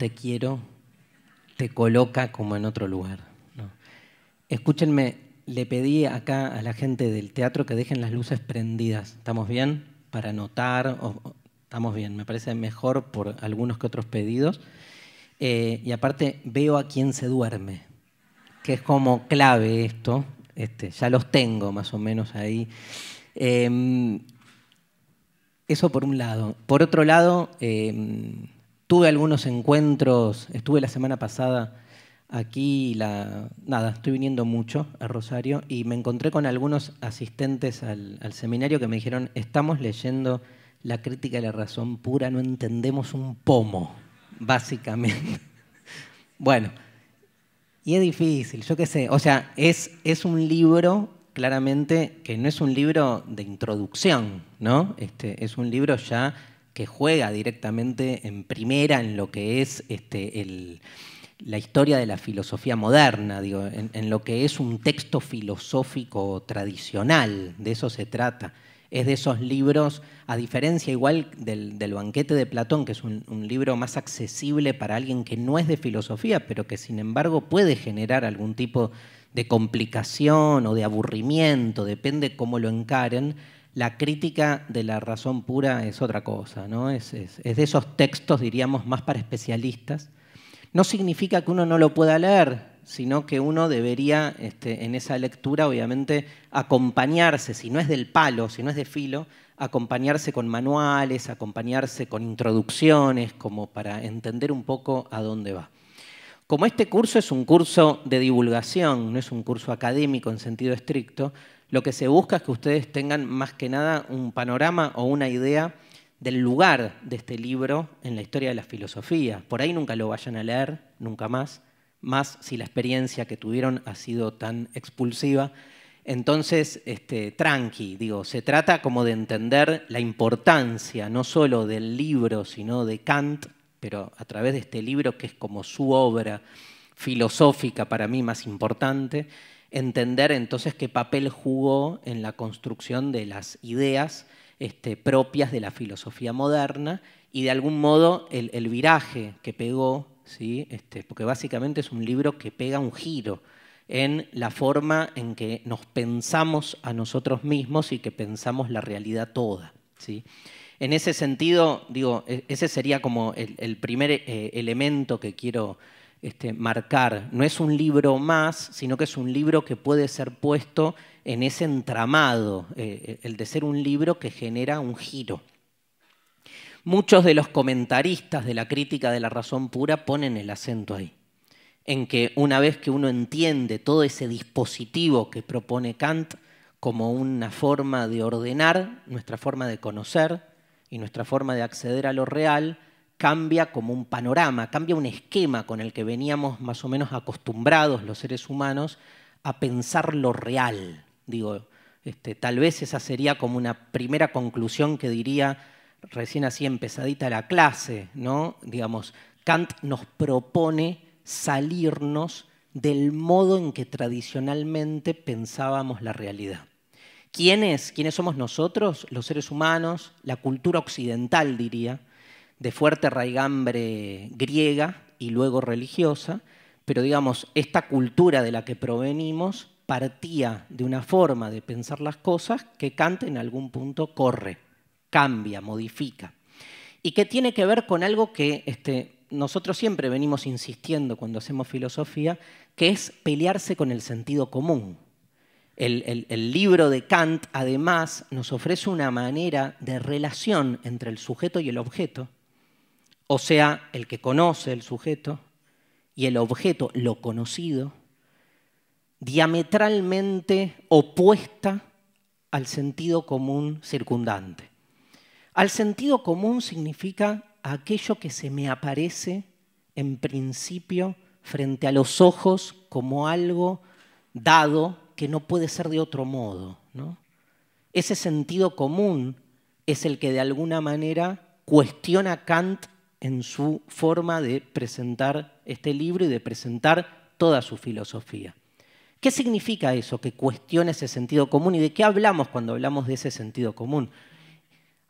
te quiero te coloca como en otro lugar. Escúchenme, le pedí acá a la gente del teatro que dejen las luces prendidas. ¿Estamos bien? Para notar, o, estamos bien, me parece mejor por algunos que otros pedidos. Eh, y aparte veo a quién se duerme, que es como clave esto. Este, ya los tengo más o menos ahí. Em, eso por un lado. Por otro lado, em, tuve algunos encuentros, estuve la semana pasada aquí, nada, estoy viniendo mucho a Rosario y me encontré con algunos asistentes al, seminario que me dijeron, estamos leyendo la crítica de la razón pura, no entendemos un pomo, básicamente. bueno, y es difícil, yo qué sé, o sea, es, es un libro claramente que no es un libro de introducción, ¿no? Este, es un libro ya que juega directamente en primera en lo que es este, la historia de la filosofía moderna, en, lo que es un texto filosófico tradicional, de eso se trata. Es de esos libros, a diferencia igual del, banquete de Platón, que es un, libro más accesible para alguien que no es de filosofía, pero que sin embargo puede generar algún tipo de complicación o de aburrimiento, depende cómo lo encaren la crítica de la razón pura es otra cosa, Es, de esos textos, diríamos, más para especialistas. No significa que uno no lo pueda leer, sino que uno debería este, en esa lectura, obviamente, acompañarse, si no es del palo, si no es de filo, acompañarse con manuales, acompañarse con introducciones, como para entender un poco a dónde va. Como este curso es un curso de divulgación, no es un curso académico en sentido estricto, lo que se busca es que ustedes tengan más que nada un panorama o una idea del lugar de este libro en la historia de la filosofía. Por ahí nunca lo vayan a leer, nunca más, más si la experiencia que tuvieron ha sido tan expulsiva. Entonces, este, tranqui, digo, se trata como de entender la importancia no solo del libro, sino de Kant, pero a través de este libro que es como su obra filosófica para mí más importante, entender entonces qué papel jugó en la construcción de las ideas este, propias de la filosofía moderna y de algún modo el, viraje que pegó, ¿sí? Este, porque básicamente es un libro que pega un giro en la forma en que nos pensamos a nosotros mismos y que pensamos la realidad toda. ¿sí? En ese sentido, digo, e, ese sería como el, primer eh, elemento que quiero este, marcar. No es un libro más, sino que es un libro que puede ser puesto en ese entramado, eh, eh, el de ser un libro que genera un giro. Muchos de los comentaristas de la crítica de la razón pura ponen el acento ahí, en que una vez que uno entiende todo ese dispositivo que propone Kant como una forma de ordenar nuestra forma de conocer y nuestra forma de acceder a lo real, cambia como un panorama, cambia un esquema con el que veníamos más o menos acostumbrados los seres humanos a pensar lo real. Digo, este, tal vez esa sería como una primera conclusión que diría recién así empezadita la clase, ¿no? Digamos, Kant nos propone salirnos del modo en que tradicionalmente pensábamos la realidad. ¿Quiénes? ¿Quiénes somos nosotros? Los seres humanos, la cultura occidental, diría, de fuerte raigambre griega y luego religiosa, pero digamos, esta cultura de la que provenimos partía de una forma de pensar las cosas que Kant en algún punto corre, cambia, modifica, y que tiene que ver con algo que este, nosotros siempre venimos insistiendo cuando hacemos filosofía, que es pelearse con el sentido común. el, libro de Kant, además, nos ofrece una manera de relación entre el sujeto y el objeto o sea, el que conoce el sujeto y el objeto, lo conocido, diametralmente opuesta al sentido común circundante. Al sentido común significa aquello que se me aparece en principio frente a los ojos como algo dado que no puede ser de otro modo. Ese sentido común es el que de alguna manera cuestiona Kant en su forma de presentar este libro y de presentar toda su filosofía. ¿Qué significa eso, que cuestione ese sentido común? ¿Y de qué hablamos cuando hablamos de ese sentido común?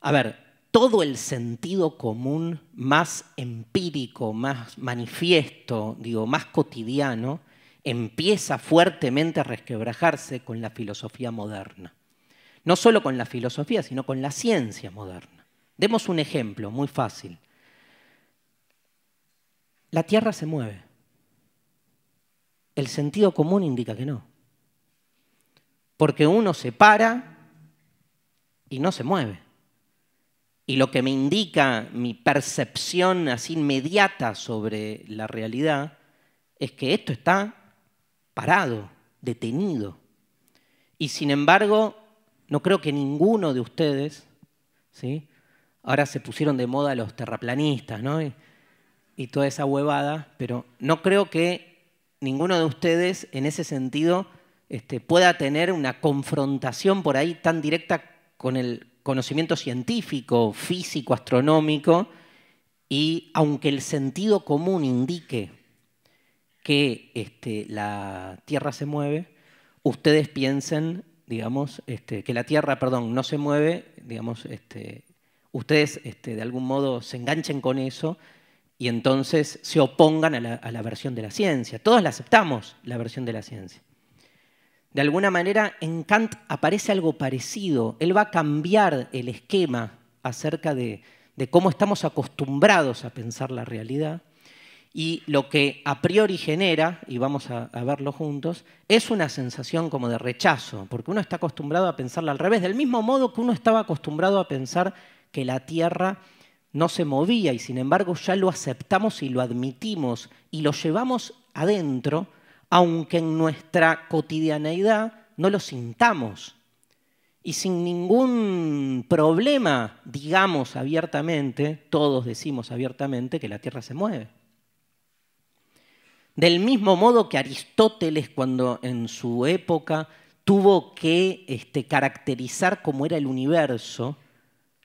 A ver, todo el sentido común más empírico, más manifiesto, digo, más cotidiano, empieza fuertemente a resquebrajarse con la filosofía moderna. No solo con la filosofía, sino con la ciencia moderna. Demos un ejemplo muy fácil la Tierra se mueve. El sentido común indica que no. Porque uno se para y no se mueve. Y lo que me indica mi percepción así inmediata sobre la realidad es que esto está parado, detenido. Y sin embargo, no creo que ninguno de ustedes, ¿sí? ahora se pusieron de moda los terraplanistas, ¿no? y toda esa huevada, pero no creo que ninguno de ustedes en ese sentido este, pueda tener una confrontación por ahí tan directa con el conocimiento científico, físico, astronómico, y aunque el sentido común indique que este, la Tierra se mueve, ustedes piensen, digamos, este, que la Tierra, perdón, no se mueve, digamos, ustedes de algún modo se enganchen con eso y entonces se opongan a la, versión de la ciencia. Todos la aceptamos, la versión de la ciencia. De alguna manera, en Kant aparece algo parecido. Él va a cambiar el esquema acerca de, cómo estamos acostumbrados a pensar la realidad y lo que a priori genera, y vamos a, verlo juntos, es una sensación como de rechazo, porque uno está acostumbrado a pensarla al revés, del mismo modo que uno estaba acostumbrado a pensar que la Tierra no se movía y sin embargo ya lo aceptamos y lo admitimos y lo llevamos adentro, aunque en nuestra cotidianeidad no lo sintamos. Y sin ningún problema, digamos abiertamente, todos decimos abiertamente que la Tierra se mueve. Del mismo modo que Aristóteles cuando en su época tuvo que este, caracterizar cómo era el universo,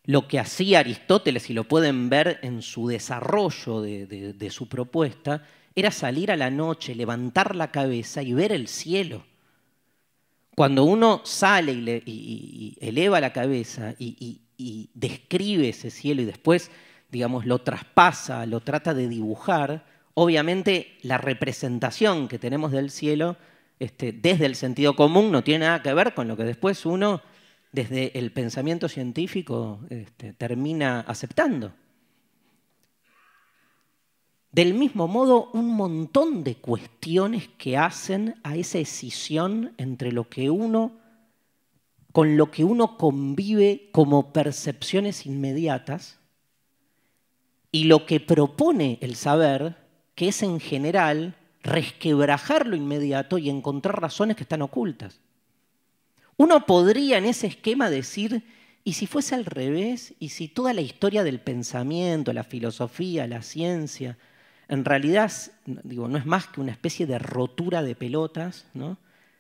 lo que hacía Aristóteles, y lo pueden ver en su desarrollo de, su propuesta, era salir a la noche, levantar la cabeza y ver el cielo. Cuando uno sale y, eleva la cabeza y, describe ese cielo y después, digamos, lo traspasa, lo trata de dibujar, obviamente la representación que tenemos del cielo este, desde el sentido común no tiene nada que ver con lo que después uno desde el pensamiento científico este, termina aceptando. Del mismo modo, un montón de cuestiones que hacen a esa escisión entre lo que uno, con lo que uno convive como percepciones inmediatas y lo que propone el saber, que es en general resquebrajar lo inmediato y encontrar razones que están ocultas. Uno podría en ese esquema decir, ¿y si fuese al revés? ¿Y si toda la historia del pensamiento, la filosofía, la ciencia, en realidad digo, no es más que una especie de rotura de pelotas, ¿no?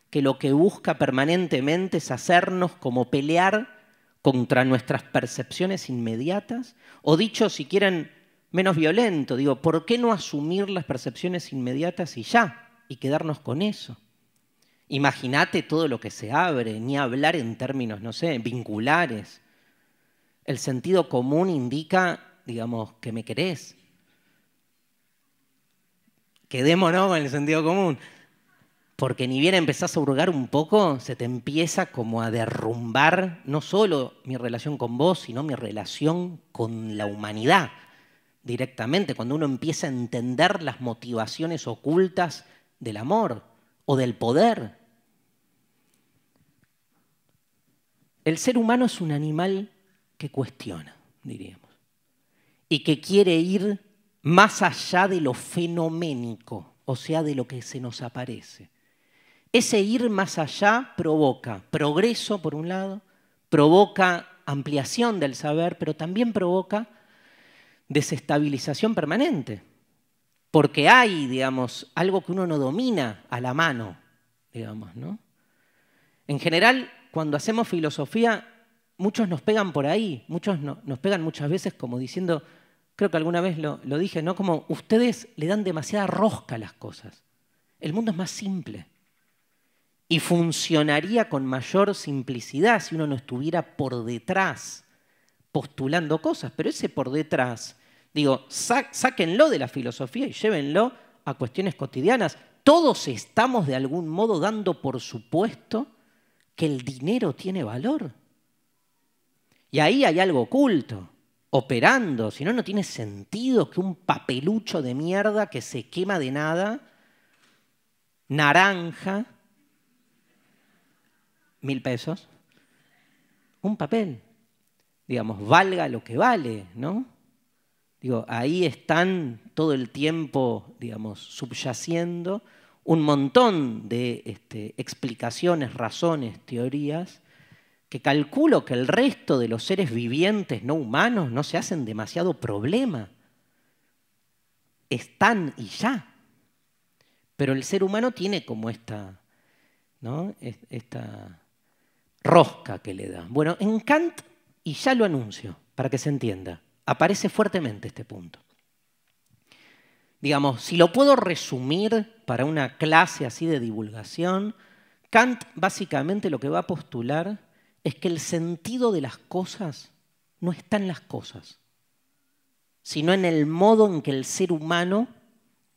que lo que busca permanentemente es hacernos como pelear contra nuestras percepciones inmediatas? O dicho, si quieren, menos violento, digo, ¿por qué no asumir las percepciones inmediatas y ya? Y quedarnos con eso. Imagínate todo lo que se abre, ni hablar en términos, no sé, vinculares. El sentido común indica, digamos, que me querés. Quedémonos en el sentido común. Porque ni bien empezás a hurgar un poco, se te empieza como a derrumbar no solo mi relación con vos, sino mi relación con la humanidad directamente, cuando uno empieza a entender las motivaciones ocultas del amor o del poder. El ser humano es un animal que cuestiona, diríamos, y que quiere ir más allá de lo fenoménico, o sea, de lo que se nos aparece. Ese ir más allá provoca progreso, por un lado, provoca ampliación del saber, pero también provoca desestabilización permanente porque hay, digamos, algo que uno no domina a la mano, digamos, ¿no? En general, cuando hacemos filosofía, muchos nos pegan por ahí, muchos nos pegan muchas veces como diciendo, creo que alguna vez lo, lo, dije, ¿no? Como ustedes le dan demasiada rosca a las cosas. El mundo es más simple. Y funcionaría con mayor simplicidad si uno no estuviera por detrás postulando cosas. Pero ese por detrás Digo, sáquenlo de la filosofía y llévenlo a cuestiones cotidianas. Todos estamos de algún modo dando por supuesto que el dinero tiene valor. Y ahí hay algo oculto, operando. Si no, no tiene sentido que un papelucho de mierda que se quema de nada, naranja, mil pesos, un papel, digamos, valga lo que vale, ¿no? Digo, ahí están todo el tiempo, digamos, subyaciendo un montón de este, explicaciones, razones, teorías, que calculo que el resto de los seres vivientes no humanos no se hacen demasiado problema. Están y ya. Pero el ser humano tiene como esta, ¿no? esta rosca que le da. Bueno, en Kant, y ya lo anuncio, para que se entienda, aparece fuertemente este punto. Digamos, si lo puedo resumir para una clase así de divulgación, Kant básicamente lo que va a postular es que el sentido de las cosas no está en las cosas, sino en el modo en que el ser humano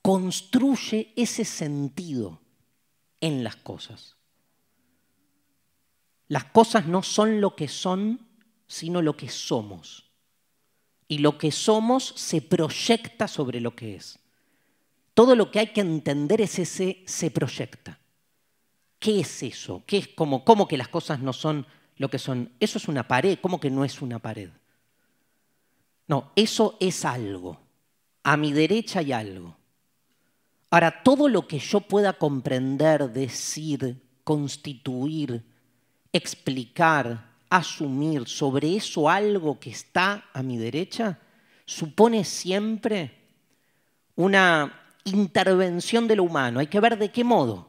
construye ese sentido en las cosas. Las cosas no son lo que son, sino lo que somos y lo que somos se proyecta sobre lo que es. Todo lo que hay que entender es ese se proyecta. ¿Qué es eso? ¿Qué es como cómo que las cosas no son lo que son? Eso es una pared, ¿cómo que no es una pared? No, eso es algo. A mi derecha hay algo. Ahora, todo lo que yo pueda comprender, decir, constituir, explicar, asumir sobre eso algo que está a mi derecha supone siempre una intervención de lo humano. Hay que ver de qué modo.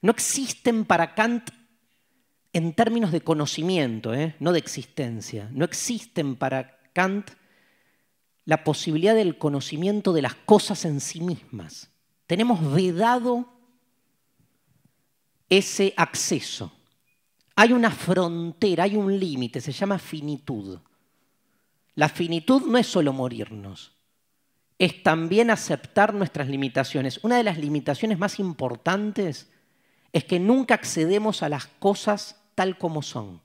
No existen para Kant, en términos de conocimiento, ¿eh? no de existencia, no existen para Kant la posibilidad del conocimiento de las cosas en sí mismas. Tenemos vedado ese acceso hay una frontera, hay un límite, se llama finitud. La finitud no es solo morirnos, es también aceptar nuestras limitaciones. Una de las limitaciones más importantes es que nunca accedemos a las cosas tal como son,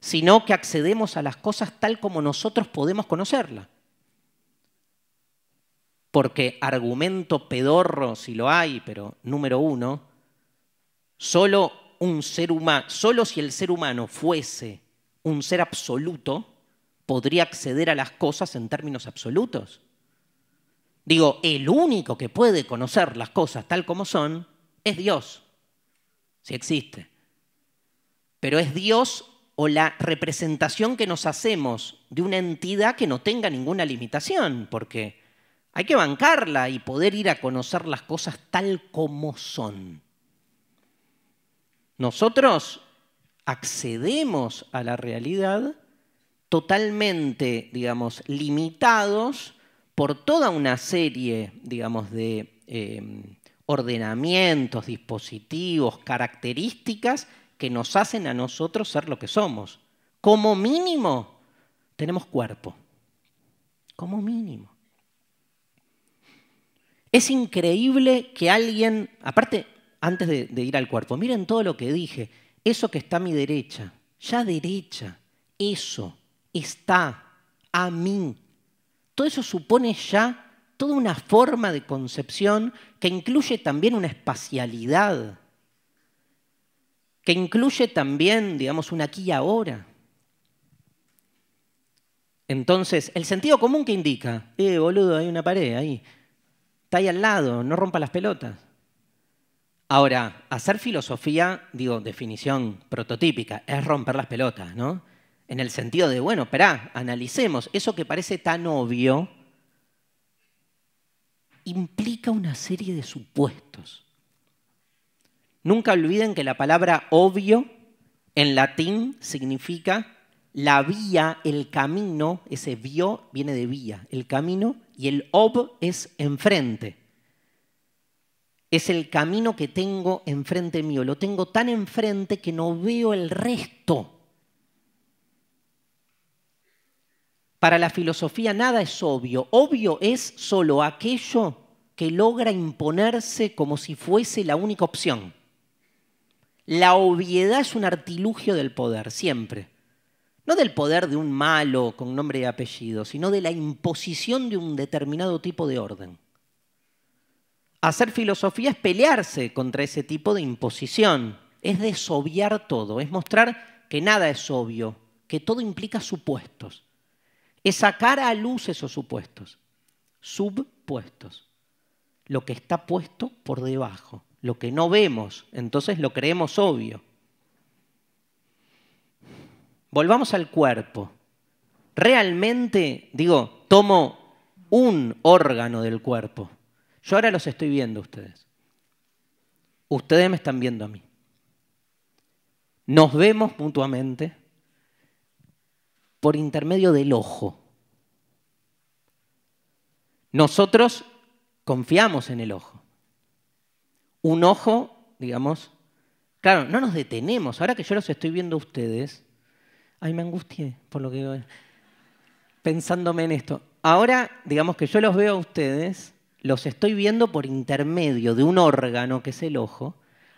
sino que accedemos a las cosas tal como nosotros podemos conocerlas. Porque argumento pedorro, si lo hay, pero número uno, solo un ser humano, solo si el ser humano fuese un ser absoluto, podría acceder a las cosas en términos absolutos. Digo, el único que puede conocer las cosas tal como son es Dios, si existe. Pero es Dios o la representación que nos hacemos de una entidad que no tenga ninguna limitación, porque hay que bancarla y poder ir a conocer las cosas tal como son. Nosotros accedemos a la realidad totalmente, digamos, limitados por toda una serie, digamos, de em, ordenamientos, dispositivos, características que nos hacen a nosotros ser lo que somos. Como mínimo, tenemos cuerpo. Como mínimo. Es increíble que alguien, aparte, antes de, ir al cuerpo, miren todo lo que dije, eso que está a mi derecha, ya derecha, eso está a mí. Todo eso supone ya toda una forma de concepción que incluye también una espacialidad, que incluye también, digamos, un aquí y ahora. Entonces, el sentido común que indica, eh, boludo, hay una pared ahí, está ahí al lado, no rompa las pelotas. Ahora, hacer filosofía, digo, definición prototípica, es romper las pelotas, ¿no? En el sentido de, bueno, esperá, analicemos, eso que parece tan obvio implica una serie de supuestos. Nunca olviden que la palabra obvio en latín significa la vía, el camino, ese vio viene de vía, el camino, y el ob es enfrente es el camino que tengo enfrente mío. Lo tengo tan enfrente que no veo el resto. Para la filosofía nada es obvio. Obvio es solo aquello que logra imponerse como si fuese la única opción. La obviedad es un artilugio del poder, siempre. No del poder de un malo con nombre y apellido, sino de la imposición de un determinado tipo de orden. Hacer filosofía es pelearse contra ese tipo de imposición, es desobviar todo, es mostrar que nada es obvio, que todo implica supuestos, es sacar a luz esos supuestos, subpuestos, lo que está puesto por debajo, lo que no vemos, entonces lo creemos obvio. Volvamos al cuerpo. Realmente, digo, tomo un órgano del cuerpo yo ahora los estoy viendo a ustedes. Ustedes me están viendo a mí. Nos vemos mutuamente por intermedio del ojo. Nosotros confiamos en el ojo. Un ojo, digamos, claro, no nos detenemos. Ahora que yo los estoy viendo a ustedes, ay, me angustié por lo que digo. Eh, pensándome en esto. Ahora, digamos que yo los veo a ustedes, los estoy viendo por intermedio de un órgano que es el ojo,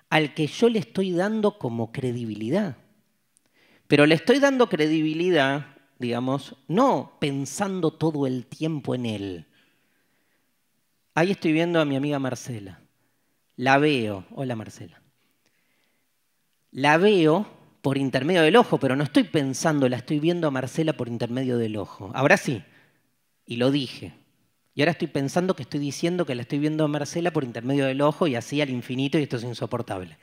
al que yo le estoy dando como credibilidad. Pero le estoy dando credibilidad, digamos, no pensando todo el tiempo en él. Ahí estoy viendo a mi amiga Marcela. La veo. Hola Marcela. La veo por intermedio del ojo, pero no estoy pensando, la estoy viendo a Marcela por intermedio del ojo. Ahora sí, y lo dije. Y ahora estoy pensando que estoy diciendo que la estoy viendo a Marcela por intermedio del ojo y así al infinito y esto es insoportable.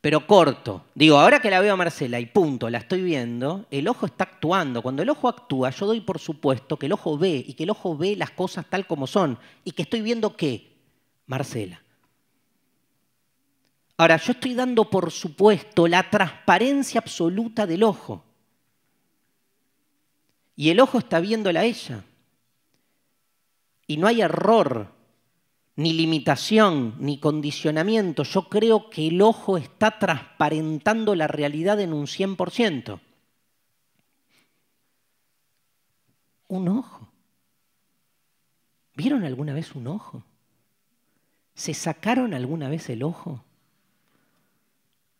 Pero corto. Digo, ahora que la veo a Marcela y punto, la estoy viendo, el ojo está actuando. Cuando el ojo actúa, yo doy por supuesto que el ojo ve y que el ojo ve las cosas tal como son y que estoy viendo qué? Marcela. Ahora, yo estoy dando por supuesto la transparencia absoluta del ojo. Y el ojo está viéndola a ella. Y no hay error, ni limitación, ni condicionamiento. Yo creo que el ojo está transparentando la realidad en un 100%. Un ojo. ¿Vieron alguna vez un ojo? ¿Se sacaron alguna vez el ojo?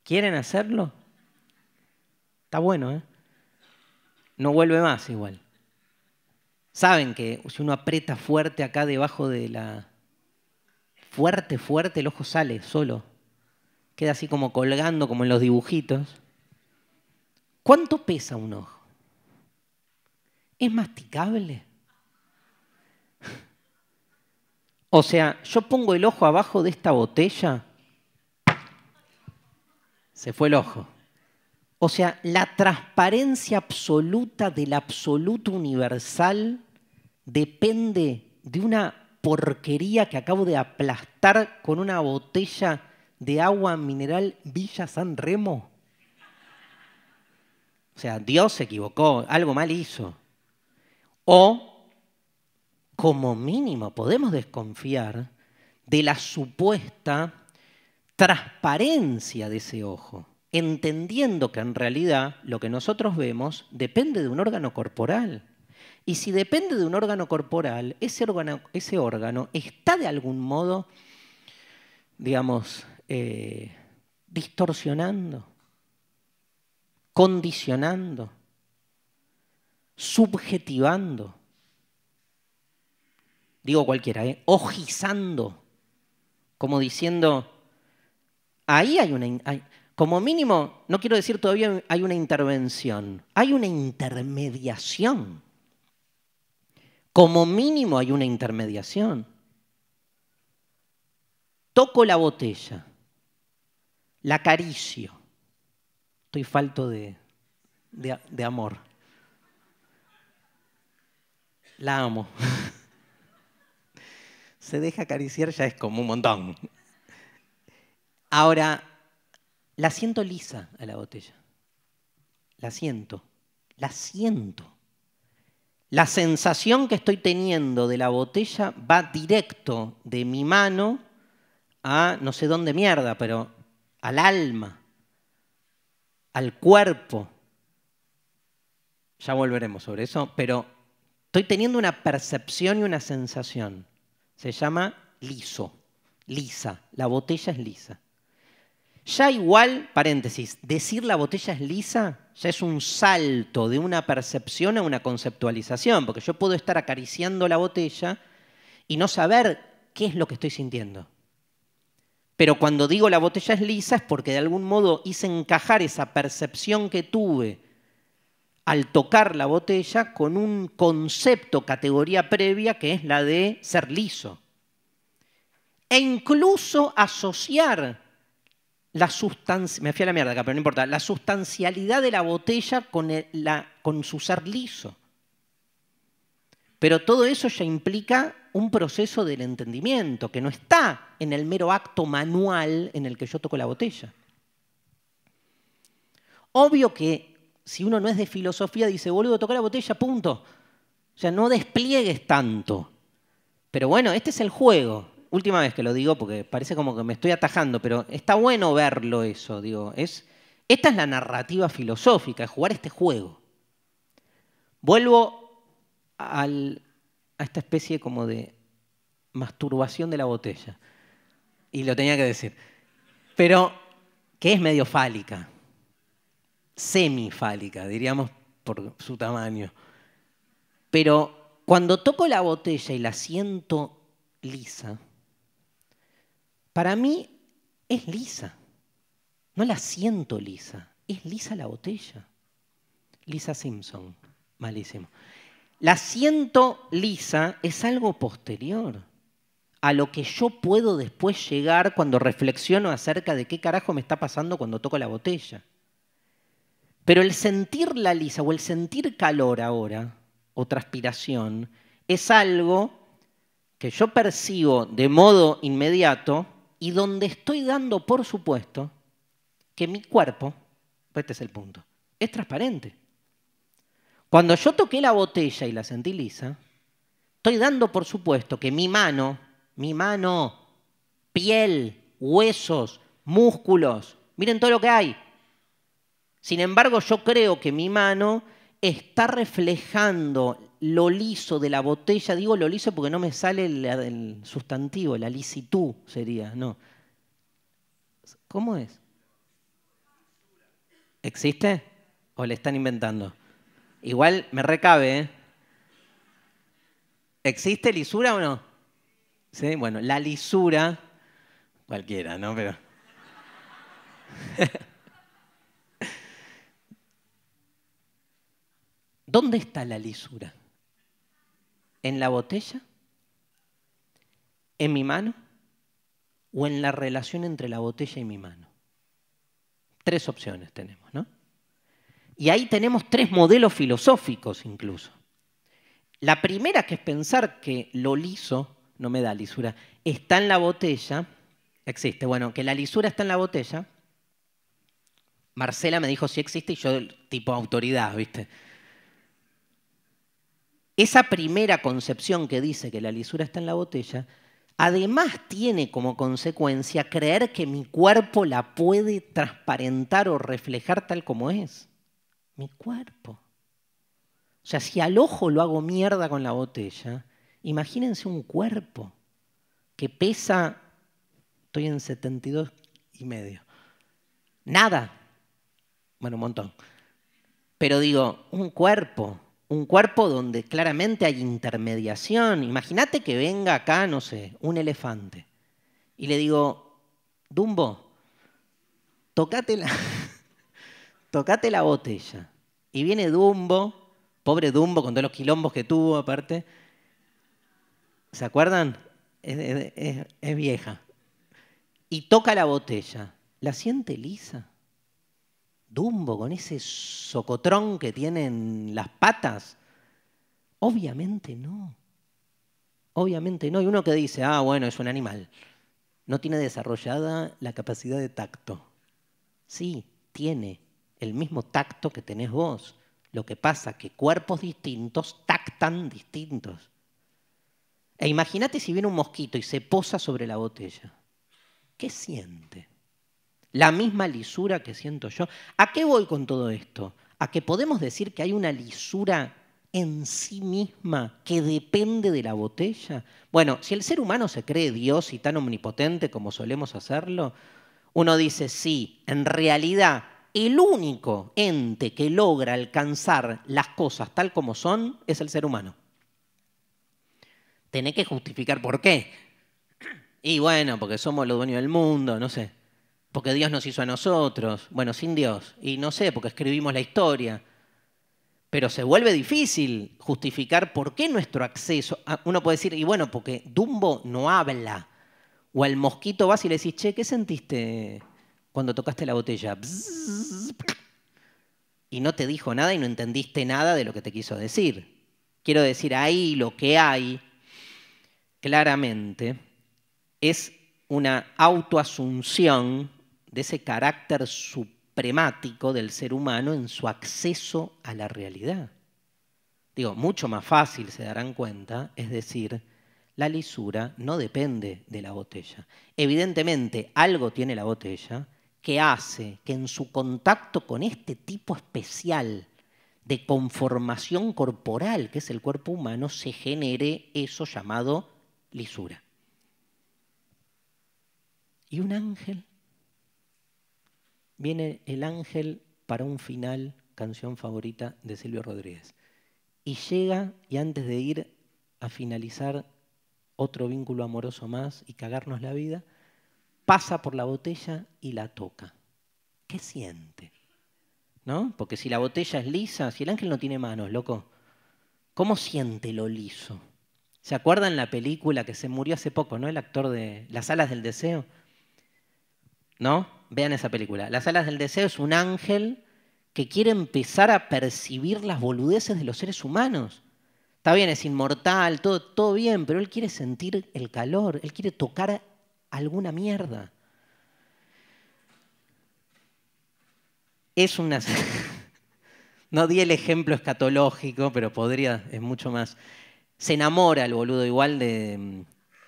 ¿Quieren hacerlo? Está bueno, ¿eh? No vuelve más igual. Saben que si uno aprieta fuerte acá debajo de la... Fuerte, fuerte, el ojo sale solo. Queda así como colgando, como en los dibujitos. ¿Cuánto pesa un ojo? ¿Es masticable? O sea, yo pongo el ojo abajo de esta botella. Se fue el ojo. O sea, la transparencia absoluta del absoluto universal depende de una porquería que acabo de aplastar con una botella de agua mineral Villa San Remo? O sea, Dios se equivocó, algo mal hizo. O, como mínimo, podemos desconfiar de la supuesta transparencia de ese ojo, entendiendo que en realidad lo que nosotros vemos depende de un órgano corporal. Y si depende de un órgano corporal, ese órgano, está de algún modo, digamos, eh, distorsionando, condicionando, subjetivando, digo cualquiera, ¿eh? ojizando, como diciendo, ahí hay una... como mínimo, no quiero decir todavía hay una intervención, hay una intermediación. Como mínimo hay una intermediación. Toco la botella, la acaricio. Estoy falto de, de amor. La amo. Se deja acariciar, ya es como un montón. Ahora, la siento lisa a la botella. La siento. La siento. La sensación que estoy teniendo de la botella va directo de mi mano a no sé dónde mierda, pero al alma, al cuerpo. Ya volveremos sobre eso, pero estoy teniendo una percepción y una sensación. Se llama liso, lisa. La botella es lisa. Ya igual, paréntesis, decir la botella es lisa ya es un salto de una percepción a una conceptualización, porque yo puedo estar acariciando la botella y no saber qué es lo que estoy sintiendo. Pero cuando digo la botella es lisa es porque de algún modo hice encajar esa percepción que tuve al tocar la botella con un concepto, categoría previa, que es la de ser liso. E incluso asociar la sustancia, me fui a la mierda pero no importa, la sustancialidad de la botella con, la, con su ser liso. Pero todo eso ya implica un proceso del entendimiento que no está en el mero acto manual en el que yo toco la botella. Obvio que si uno no es de filosofía, dice, boludo, tocar la botella, punto. O sea, no despliegues tanto. Pero bueno, este es el juego última vez que lo digo porque parece como que me estoy atajando, pero está bueno verlo eso, digo, es, esta es la narrativa filosófica, es jugar este juego. Vuelvo a esta especie como de masturbación de la botella, y lo tenía que decir, pero que es medio fálica, semifálica, diríamos por su tamaño, pero cuando toco la botella y la siento lisa, para mí es lisa. No la siento lisa. Es lisa la botella. Lisa Simpson. Malísimo. La siento lisa es algo posterior a lo que yo puedo después llegar cuando reflexiono acerca de qué carajo me está pasando cuando toco la botella. Pero el sentir la lisa o el sentir calor ahora, o transpiración, es algo que yo percibo de modo inmediato, y donde estoy dando por supuesto que mi cuerpo, pues este es el punto, es transparente. Cuando yo toqué la botella y la sentí lisa, estoy dando por supuesto que mi mano, mi mano, piel, huesos, músculos, miren todo lo que hay. Sin embargo, yo creo que mi mano está reflejando lo liso de la botella, digo lo liso porque no me sale el, sustantivo, la lisitud sería, no. ¿Cómo es? ¿Existe? ¿O le están inventando? Igual me recabe, ¿eh? ¿Existe lisura o no? ¿Sí? Bueno, la lisura, cualquiera, ¿no? Pero. ¿Dónde está la lisura? ¿En la botella? ¿En mi mano? ¿O en la relación entre la botella y mi mano? Tres opciones tenemos, ¿no? Y ahí tenemos tres modelos filosóficos incluso. La primera que es pensar que lo liso, no me da lisura, está en la botella, existe, bueno, que la lisura está en la botella. Marcela me dijo si existe y yo tipo autoridad, ¿viste? esa primera concepción que dice que la lisura está en la botella, además tiene como consecuencia creer que mi cuerpo la puede transparentar o reflejar tal como es. Mi cuerpo. O sea, si al ojo lo hago mierda con la botella, imagínense un cuerpo que pesa, estoy en 72 y medio, nada, bueno, un montón, pero digo, un cuerpo un cuerpo donde claramente hay intermediación. Imagínate que venga acá, no sé, un elefante. Y le digo, Dumbo, tocate la, la botella. Y viene Dumbo, pobre Dumbo con todos los quilombos que tuvo aparte. ¿Se acuerdan? Es, es vieja. Y toca la botella. ¿La siente lisa? Dumbo, con ese socotrón que tienen las patas? Obviamente no. Obviamente no. Y uno que dice, ah, bueno, es un animal. No tiene desarrollada la capacidad de tacto. Sí, tiene el mismo tacto que tenés vos. Lo que pasa es que cuerpos distintos tactan distintos. E imagínate si viene un mosquito y se posa sobre la botella. ¿Qué siente? la misma lisura que siento yo. ¿A qué voy con todo esto? A que podemos decir que hay una lisura en sí misma que depende de la botella. Bueno, si el ser humano se cree Dios y tan omnipotente como solemos hacerlo, uno dice, sí, en realidad el único ente que logra alcanzar las cosas tal como son es el ser humano. Tenés que justificar por qué. Y bueno, porque somos los dueños del mundo, no sé porque Dios nos hizo a nosotros, bueno, sin Dios, y no sé, porque escribimos la historia. Pero se vuelve difícil justificar por qué nuestro acceso. uno puede decir, y bueno, porque Dumbo no habla. O al mosquito vas y le decís, che, ¿qué sentiste cuando tocaste la botella? y no te dijo nada y no entendiste nada de lo que te quiso decir. Quiero decir, ahí lo que hay, claramente, es una autoasunción de ese carácter supremático del ser humano en su acceso a la realidad. Digo, mucho más fácil, se darán cuenta, es decir, la lisura no depende de la botella. Evidentemente, algo tiene la botella que hace que en su contacto con este tipo especial de conformación corporal, que es el cuerpo humano, se genere eso llamado lisura. Y un ángel viene El Ángel para un final, canción favorita de Silvio Rodríguez. Y llega, y antes de ir a finalizar otro vínculo amoroso más y cagarnos la vida, pasa por la botella y la toca. ¿Qué siente? ¿No? Porque si la botella es lisa, si el ángel no tiene manos, loco, ¿cómo siente lo liso? ¿Se acuerdan la película que se murió hace poco, ¿no? El actor de Las alas del deseo. ¿No? vean esa película. Las alas del deseo es un ángel que quiere empezar a percibir las boludeces de los seres humanos. Está bien, es inmortal, todo, todo bien, pero él quiere sentir el calor, él quiere tocar alguna mierda. Es una... no di el ejemplo escatológico, pero podría, es mucho más. Se enamora el boludo igual de,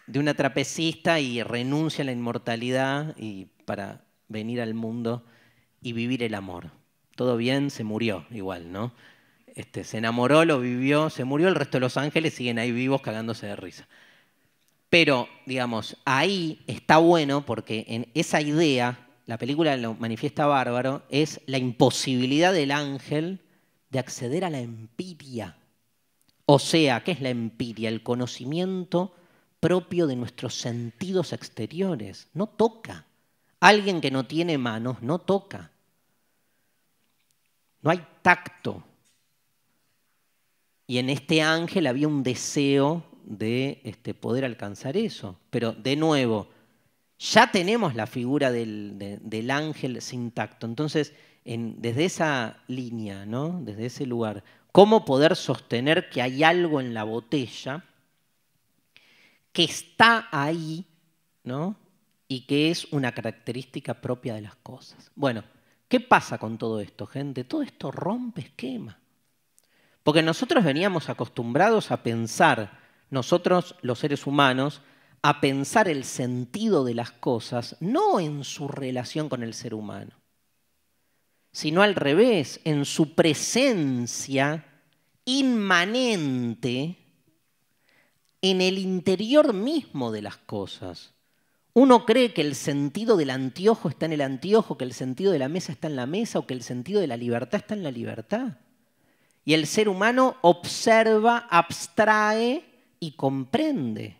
de una trapecista y renuncia a la inmortalidad y para venir al mundo y vivir el amor. Todo bien, se murió igual, ¿no? Este, se enamoró, lo vivió, se murió, el resto de los ángeles siguen ahí vivos cagándose de risa. Pero, digamos, ahí está bueno porque en esa idea, la película lo manifiesta bárbaro, es la imposibilidad del ángel de acceder a la empiria. O sea, ¿qué es la empiria? El conocimiento propio de nuestros sentidos exteriores. No toca. Alguien que no tiene manos no toca. No hay tacto. Y en este ángel había un deseo de este, poder alcanzar eso. Pero de nuevo, ya tenemos la figura del, ángel sin tacto. Entonces, desde esa línea, ¿no? desde ese lugar, ¿cómo poder sostener que hay algo en la botella que está ahí, ¿no? y que es una característica propia de las cosas. Bueno, ¿qué pasa con todo esto, gente? Todo esto rompe esquema. Porque nosotros veníamos acostumbrados a pensar, nosotros los seres humanos, a pensar el sentido de las cosas no en su relación con el ser humano, sino al revés, en su presencia inmanente en el interior mismo de las cosas. Uno cree que el sentido del anteojo está en el anteojo, que el sentido de la mesa está en la mesa o que el sentido de la libertad está en la libertad. Y el ser humano observa, abstrae y comprende.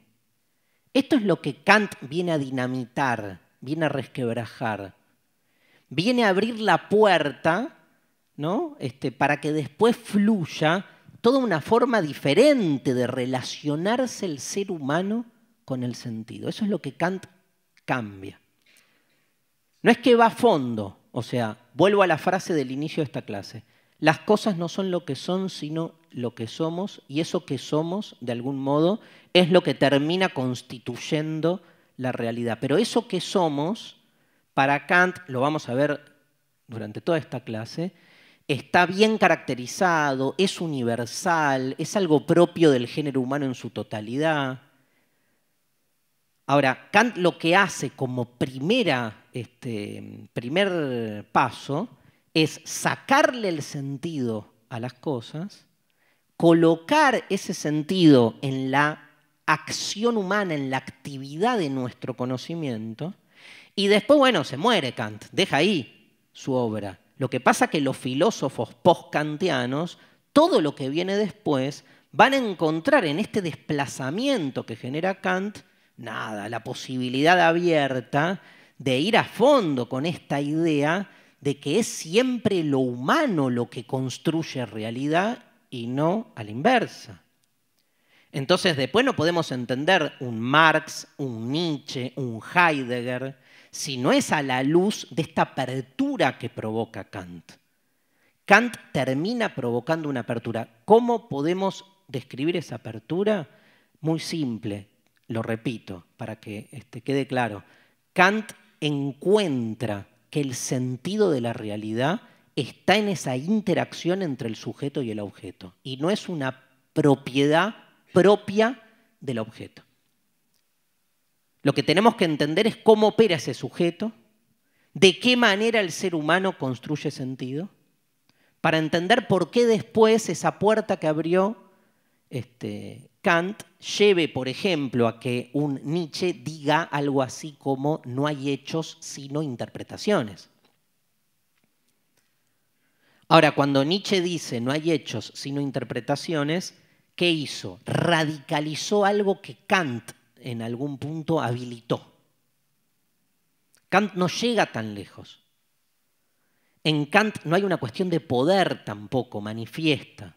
Esto es lo que Kant viene a dinamitar, viene a resquebrajar. Viene a abrir la puerta ¿no? Este, para que después fluya toda una forma diferente de relacionarse el ser humano con el sentido. Eso es lo que Kant cambia. No es que va a fondo, o sea, vuelvo a la frase del inicio de esta clase. Las cosas no son lo que son, sino lo que somos, y eso que somos, de algún modo, es lo que termina constituyendo la realidad. Pero eso que somos, para Kant, lo vamos a ver durante toda esta clase, está bien caracterizado, es universal, es algo propio del género humano en su totalidad. Ahora, Kant lo que hace como primera, este, primer paso es sacarle el sentido a las cosas, colocar ese sentido en la acción humana, en la actividad de nuestro conocimiento, y después, bueno, se muere Kant, deja ahí su obra. Lo que pasa es que los filósofos post-kantianos, todo lo que viene después, van a encontrar en este desplazamiento que genera Kant, nada, la posibilidad abierta de ir a fondo con esta idea de que es siempre lo humano lo que construye realidad y no a la inversa. Entonces después no podemos entender un Marx, un Nietzsche, un Heidegger, si no es a la luz de esta apertura que provoca Kant. Kant termina provocando una apertura. ¿Cómo podemos describir esa apertura? Muy simple, lo repito para que este, quede claro, Kant encuentra que el sentido de la realidad está en esa interacción entre el sujeto y el objeto, y no es una propiedad propia del objeto. Lo que tenemos que entender es cómo opera ese sujeto, de qué manera el ser humano construye sentido, para entender por qué después esa puerta que abrió este, Kant lleve, por ejemplo, a que un Nietzsche diga algo así como no hay hechos sino interpretaciones. Ahora, cuando Nietzsche dice no hay hechos sino interpretaciones, ¿qué hizo? Radicalizó algo que Kant en algún punto habilitó. Kant no llega tan lejos. En Kant no hay una cuestión de poder tampoco manifiesta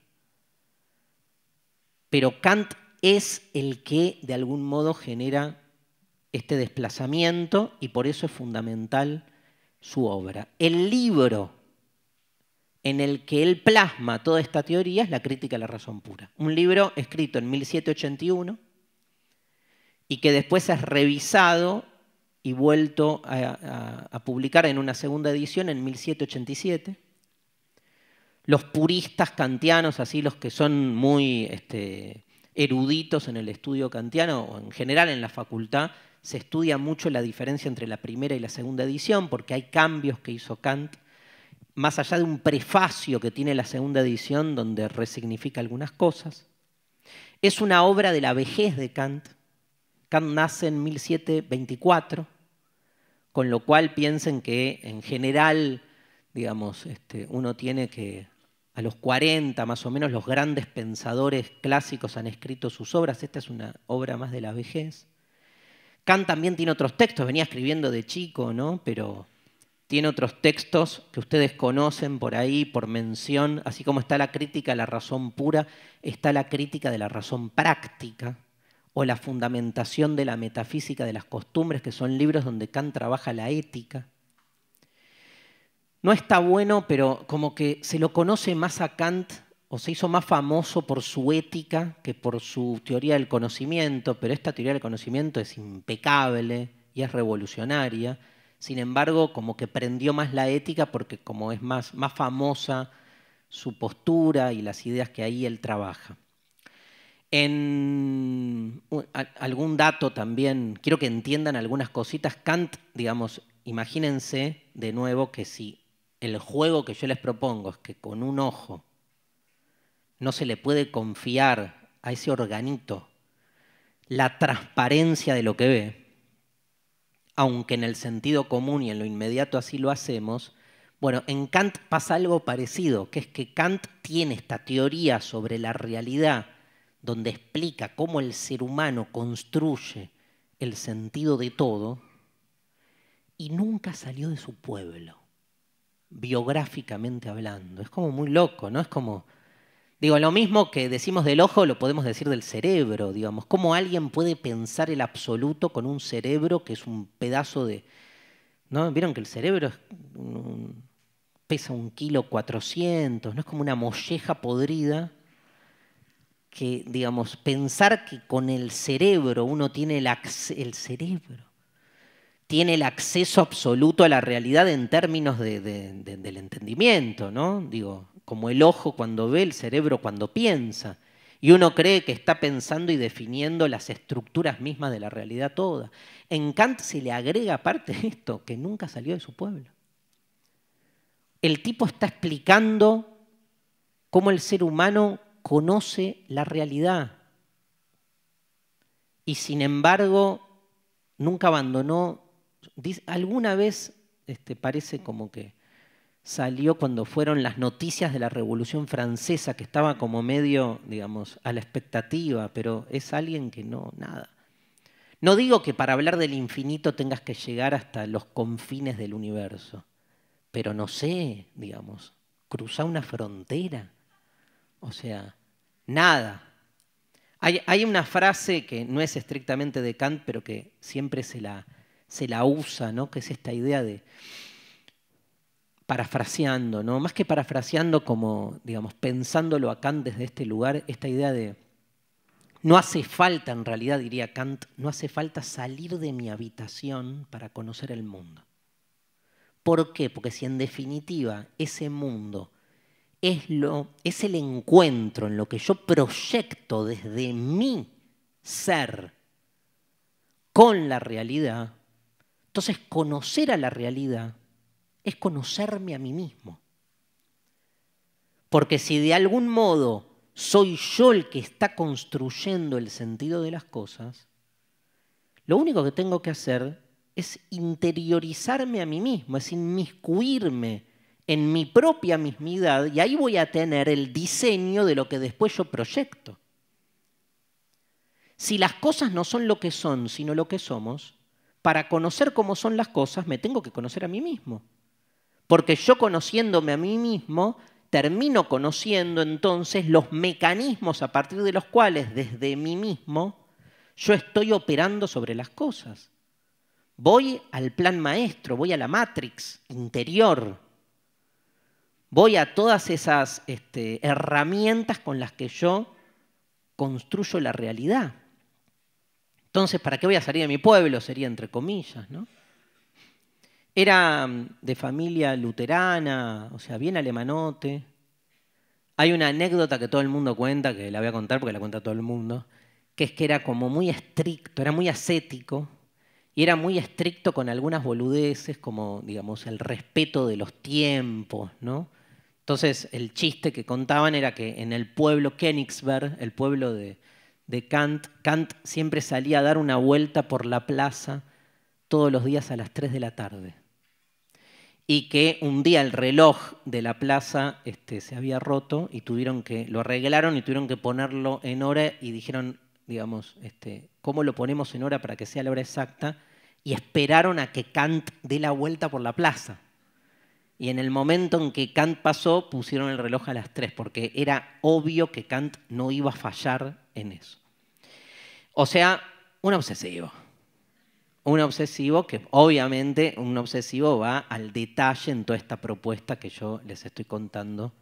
pero Kant es el que de algún modo genera este desplazamiento y por eso es fundamental su obra. El libro en el que él plasma toda esta teoría es La crítica a la razón pura. Un libro escrito en 1781 y que después es revisado y vuelto a, a publicar en una segunda edición en 1787 los puristas kantianos, así los que son muy este, eruditos en el estudio kantiano, o en general en la facultad, se estudia mucho la diferencia entre la primera y la segunda edición, porque hay cambios que hizo Kant, más allá de un prefacio que tiene la segunda edición, donde resignifica algunas cosas. Es una obra de la vejez de Kant. Kant nace en 1724, con lo cual piensen que en general digamos, este, uno tiene que a los 40 más o menos los grandes pensadores clásicos han escrito sus obras, esta es una obra más de la vejez. Kant también tiene otros textos, venía escribiendo de chico, ¿no? Pero tiene otros textos que ustedes conocen por ahí, por mención, así como está la crítica a la razón pura, está la crítica de la razón práctica o la fundamentación de la metafísica de las costumbres, que son libros donde Kant trabaja la ética no está bueno, pero como que se lo conoce más a Kant o se hizo más famoso por su ética que por su teoría del conocimiento, pero esta teoría del conocimiento es impecable y es revolucionaria. Sin embargo, como que prendió más la ética porque como es más, más famosa su postura y las ideas que ahí él trabaja. En algún dato también, quiero que entiendan algunas cositas. Kant, digamos, imagínense de nuevo que si el juego que yo les propongo es que con un ojo no se le puede confiar a ese organito la transparencia de lo que ve, aunque en el sentido común y en lo inmediato así lo hacemos, bueno, en Kant pasa algo parecido, que es que Kant tiene esta teoría sobre la realidad donde explica cómo el ser humano construye el sentido de todo y nunca salió de su pueblo biográficamente hablando. Es como muy loco, ¿no? Es como, digo, lo mismo que decimos del ojo, lo podemos decir del cerebro, digamos. ¿Cómo alguien puede pensar el absoluto con un cerebro que es un pedazo de... ¿No? Vieron que el cerebro pesa un kilo cuatrocientos, no es como una molleja podrida que, digamos, pensar que con el cerebro uno tiene el, el cerebro tiene el acceso absoluto a la realidad en términos del entendimiento, ¿no? Digo, como el ojo cuando ve, el cerebro cuando piensa. Y uno cree que está pensando y definiendo las estructuras mismas de la realidad toda. En Kant se le agrega aparte esto, que nunca salió de su pueblo. El tipo está explicando cómo el ser humano conoce la realidad. Y sin embargo, nunca abandonó alguna vez este, parece como que salió cuando fueron las noticias de la Revolución Francesa, que estaba como medio, digamos, a la expectativa, pero es alguien que no, nada. No digo que para hablar del infinito tengas que llegar hasta los confines del universo, pero no sé, digamos, cruzar una frontera. O sea, nada. Hay, hay una frase que no es estrictamente de Kant, pero que siempre se la, se la usa, ¿no? que es esta idea de parafraseando, ¿no? más que parafraseando como, digamos, pensándolo a Kant desde este lugar, esta idea de no hace falta, en realidad diría Kant, no hace falta salir de mi habitación para conocer el mundo. ¿Por qué? Porque si en definitiva ese mundo es, lo, es el encuentro en lo que yo proyecto desde mi ser con la realidad, entonces, conocer a la realidad es conocerme a mí mismo. Porque si de algún modo soy yo el que está construyendo el sentido de las cosas, lo único que tengo que hacer es interiorizarme a mí mismo, es inmiscuirme en mi propia mismidad y ahí voy a tener el diseño de lo que después yo proyecto. Si las cosas no son lo que son, sino lo que somos, para conocer cómo son las cosas, me tengo que conocer a mí mismo. Porque yo conociéndome a mí mismo, termino conociendo entonces los mecanismos a partir de los cuales desde mí mismo yo estoy operando sobre las cosas. Voy al plan maestro, voy a la matrix interior, voy a todas esas este, herramientas con las que yo construyo la realidad. Entonces, ¿para qué voy a salir de mi pueblo? Sería entre comillas, ¿no? Era mm, de familia luterana, o sea, bien alemanote. Hay una anécdota que todo el mundo cuenta, que la voy a contar porque la cuenta todo el mundo, que es que era como muy estricto, era muy ascético y era muy estricto con algunas boludeces, como, digamos, el respeto de los tiempos, ¿no? Entonces, el chiste que contaban era que en el pueblo Königsberg, el pueblo de, de Kant. Kant siempre salía a dar una vuelta por la plaza todos los días a las 3 de la tarde. Y que un día el reloj de la plaza este, se había roto y tuvieron que, lo arreglaron y tuvieron que ponerlo en hora y dijeron, digamos, este, ¿cómo lo ponemos en hora para que sea la hora exacta? Y esperaron a que Kant dé la vuelta por la plaza. Y en el momento en que Kant pasó, pusieron el reloj a las 3, porque era obvio que Kant no iba a fallar en eso. O sea, un obsesivo. Un obsesivo que obviamente un obsesivo va al detalle en toda esta propuesta que yo les estoy contando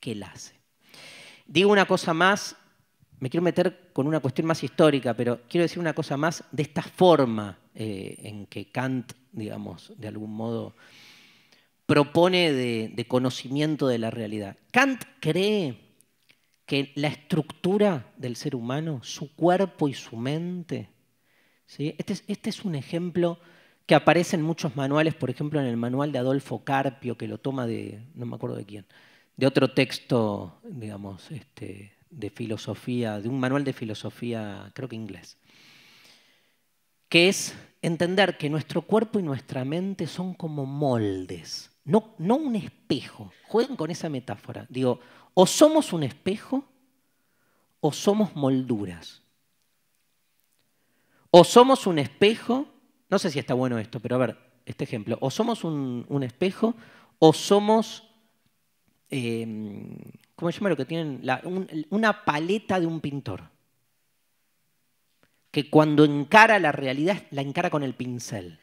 que él hace. Digo una cosa más, me quiero meter con una cuestión más histórica, pero quiero decir una cosa más de esta forma eh, en que Kant, digamos, de algún modo propone de conocimiento de la realidad. Kant cree que la estructura del ser humano, su cuerpo y su mente, ¿sí? Este, este, es, un ejemplo que aparece en muchos manuales, por ejemplo en el manual de Adolfo Carpio, que lo toma de, no me acuerdo de quién, de otro texto, digamos, este, de filosofía, de un manual de filosofía, creo que inglés, que es entender que nuestro cuerpo y nuestra mente son como moldes, no, no un espejo. Jueguen con esa metáfora. Digo, o somos un espejo o somos molduras. O somos un espejo, no sé si está bueno esto, pero a ver, este ejemplo, o somos un, espejo o somos, em, ¿cómo se llama lo que tienen? una paleta de un pintor, que cuando encara la realidad la encara con el pincel.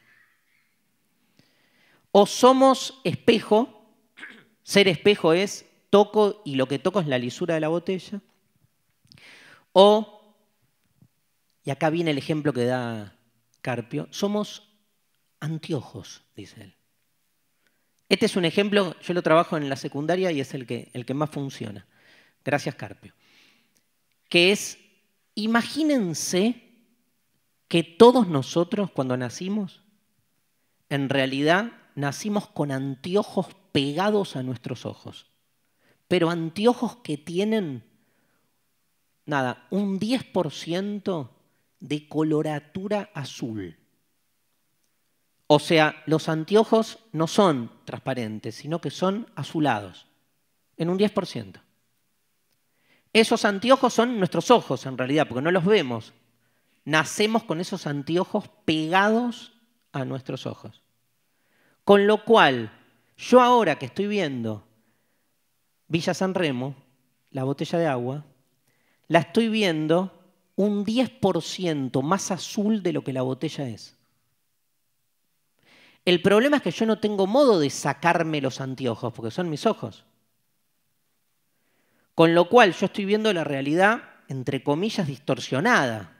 O somos espejo, ser espejo es toco y lo que toco es la lisura de la botella. O, y acá viene el ejemplo que da Carpio, somos anteojos, dice él. Este es un ejemplo, yo lo trabajo en la secundaria y es el que, el que más funciona. Gracias, Carpio. Que es, imagínense que todos nosotros cuando nacimos, en realidad nacimos con anteojos pegados a nuestros ojos pero anteojos que tienen, nada, un 10% de coloratura azul. O sea, los anteojos no son transparentes, sino que son azulados, en un 10%. Esos anteojos son nuestros ojos en realidad, porque no los vemos. Nacemos con esos anteojos pegados a nuestros ojos. Con lo cual, yo ahora que estoy viendo Villa San Remo, la botella de agua, la estoy viendo un 10% más azul de lo que la botella es. El problema es que yo no tengo modo de sacarme los anteojos, porque son mis ojos. Con lo cual yo estoy viendo la realidad, entre comillas, distorsionada.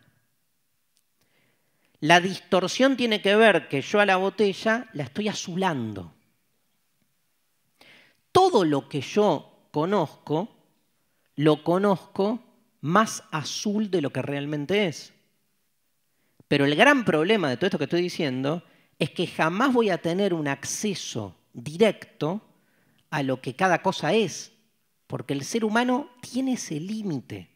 La distorsión tiene que ver que yo a la botella la estoy azulando. Todo lo que yo conozco, lo conozco más azul de lo que realmente es. Pero el gran problema de todo esto que estoy diciendo es que jamás voy a tener un acceso directo a lo que cada cosa es, porque el ser humano tiene ese límite.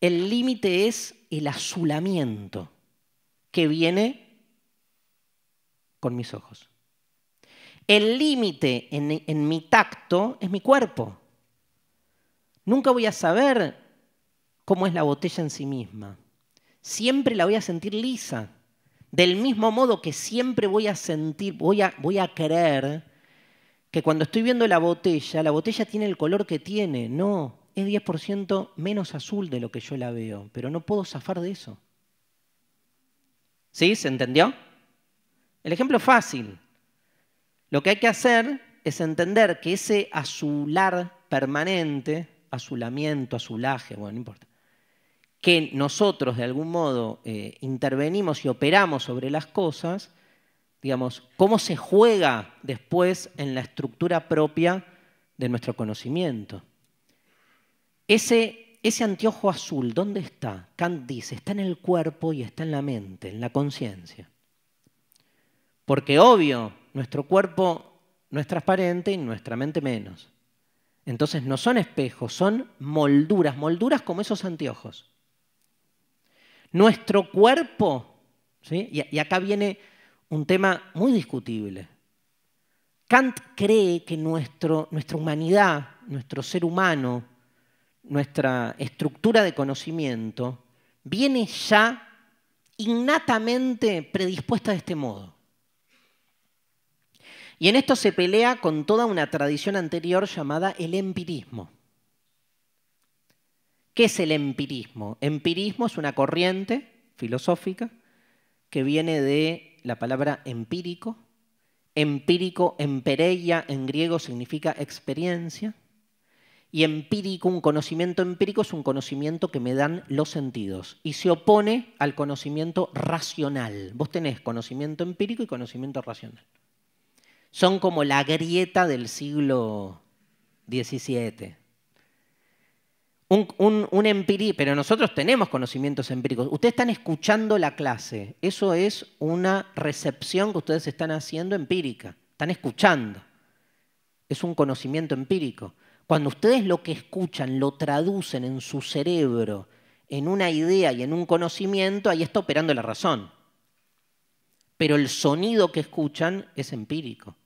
El límite es el azulamiento que viene con mis ojos. El límite en, mi tacto es mi cuerpo. Nunca voy a saber cómo es la botella en sí misma. Siempre la voy a sentir lisa. Del mismo modo que siempre voy a sentir, voy a, voy a creer que cuando estoy viendo la botella, la botella tiene el color que tiene. No, es 10% menos azul de lo que yo la veo, pero no puedo zafar de eso. ¿Sí? ¿Se entendió? El ejemplo fácil. Lo que hay que hacer es entender que ese azular permanente, azulamiento, azulaje, bueno, no importa, que nosotros de algún modo eh, intervenimos y operamos sobre las cosas, digamos, cómo se juega después en la estructura propia de nuestro conocimiento. Ese, ese anteojo azul, ¿dónde está? Kant dice, está en el cuerpo y está en la mente, en la conciencia. Porque obvio, nuestro cuerpo no es transparente y nuestra mente menos. Entonces no son espejos, son molduras, molduras como esos anteojos. Nuestro cuerpo, ¿sí? y, acá viene un tema muy discutible. Kant cree que nuestra humanidad, nuestro ser humano, nuestra estructura de conocimiento, viene ya innatamente predispuesta de este modo. Y en esto se pelea con toda una tradición anterior llamada el empirismo. ¿Qué es el empirismo? Empirismo es una corriente filosófica que viene de la palabra empírico. Empírico, empereia en griego significa experiencia. Y empírico, un conocimiento empírico es un conocimiento que me dan los sentidos y se opone al conocimiento racional. Vos tenés conocimiento empírico y conocimiento racional son como la grieta del siglo XVII. Un, un, pero nosotros tenemos conocimientos empíricos. Ustedes están escuchando la clase. Eso es una recepción que ustedes están haciendo empírica. Están escuchando. Es un conocimiento empírico. Cuando ustedes lo que escuchan lo traducen en su cerebro, en una idea y en un conocimiento, ahí está operando la razón. Pero el sonido que escuchan es empírico.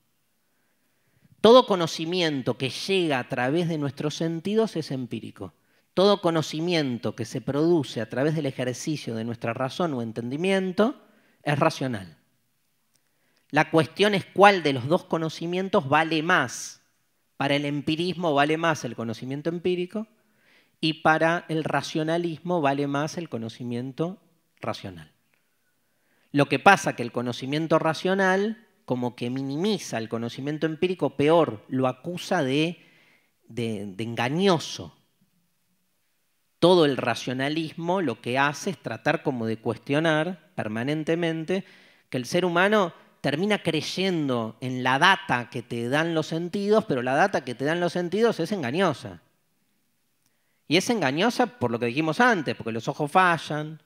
Todo conocimiento que llega a través de nuestros sentidos es empírico. Todo conocimiento que se produce a través del ejercicio de nuestra razón o entendimiento es racional. La cuestión es cuál de los dos conocimientos vale más. Para el empirismo vale más el conocimiento empírico y para el racionalismo vale más el conocimiento racional. Lo que pasa que el conocimiento racional como que minimiza el conocimiento empírico, peor, lo acusa de, de engañoso. Todo el racionalismo lo que hace es tratar como de cuestionar permanentemente que el ser humano termina creyendo en la data que te dan los sentidos, pero la data que te dan los sentidos es engañosa. Y es engañosa por lo que dijimos antes, porque los ojos fallan,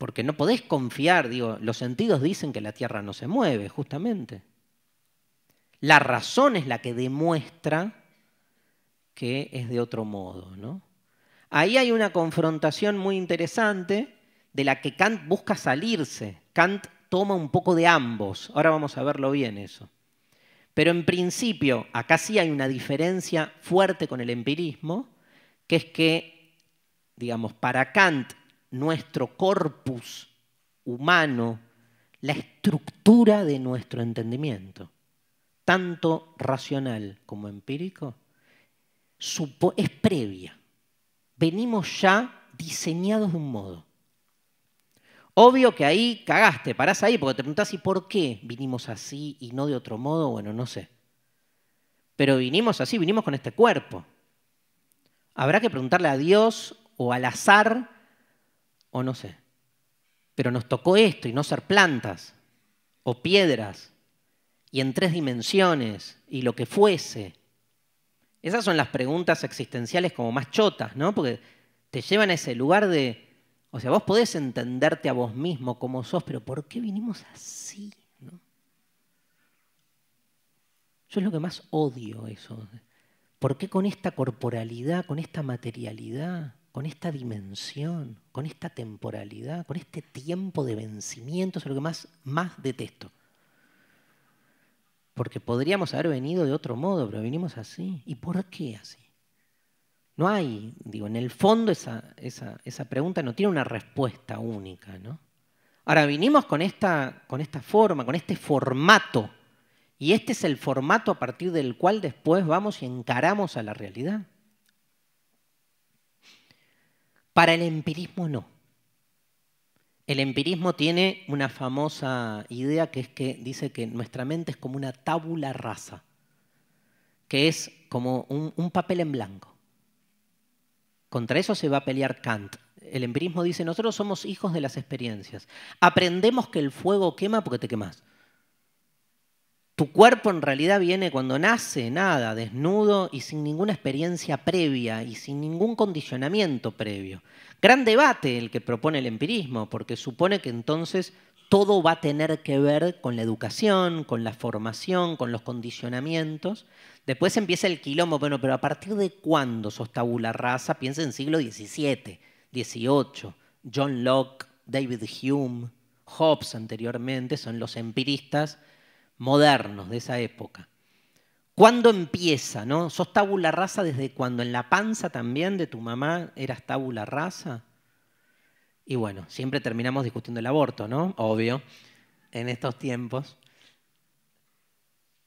porque no podés confiar, digo, los sentidos dicen que la Tierra no se mueve, justamente. La razón es la que demuestra que es de otro modo, ¿no? Ahí hay una confrontación muy interesante de la que Kant busca salirse. Kant toma un poco de ambos. Ahora vamos a verlo bien eso. Pero en principio, acá sí hay una diferencia fuerte con el empirismo, que es que, digamos, para Kant nuestro corpus humano, la estructura de nuestro entendimiento, tanto racional como empírico, es previa. Venimos ya diseñados de un modo. Obvio que ahí cagaste, parás ahí, porque te preguntás, ¿y por qué vinimos así y no de otro modo? Bueno, no sé. Pero vinimos así, vinimos con este cuerpo. Habrá que preguntarle a Dios o al azar o no sé. Pero nos tocó esto y no ser plantas o piedras y en tres dimensiones y lo que fuese. Esas son las preguntas existenciales como más chotas, ¿no? Porque te llevan a ese lugar de, o sea, vos podés entenderte a vos mismo como sos, pero ¿por qué vinimos así? Yo es lo que más odio eso. ¿Por qué con esta corporalidad, con esta materialidad? con esta dimensión, con esta temporalidad, con este tiempo de vencimiento, es lo que más, más detesto. Porque podríamos haber venido de otro modo, pero vinimos así. ¿Y por qué así? No hay, digo, en el fondo esa, pregunta no tiene una respuesta única, ¿no? Ahora, vinimos con con esta forma, con este formato, y este es el formato a partir del cual después vamos y encaramos a la realidad. Para el empirismo no. El empirismo tiene una famosa idea que es que dice que nuestra mente es como una tábula rasa, que es como un, un, papel en blanco. Contra eso se va a pelear Kant. El empirismo dice, nosotros somos hijos de las experiencias. Aprendemos que el fuego quema porque te quemas. Tu cuerpo en realidad viene cuando nace, nada, desnudo y sin ninguna experiencia previa y sin ningún condicionamiento previo. Gran debate el que propone el empirismo, porque supone que entonces todo va a tener que ver con la educación, con la formación, con los condicionamientos. Después empieza el quilombo, bueno, pero ¿a partir de cuándo sos tabula raza? Piensa en siglo XVII, XVIII, John Locke, David Hume, Hobbes anteriormente, son los empiristas modernos de esa época. ¿Cuándo empieza? ¿no? ¿Sos tabula rasa desde cuando? ¿En la panza también de tu mamá eras tabula rasa? Y bueno, siempre terminamos discutiendo el aborto, ¿no? Obvio, en estos tiempos.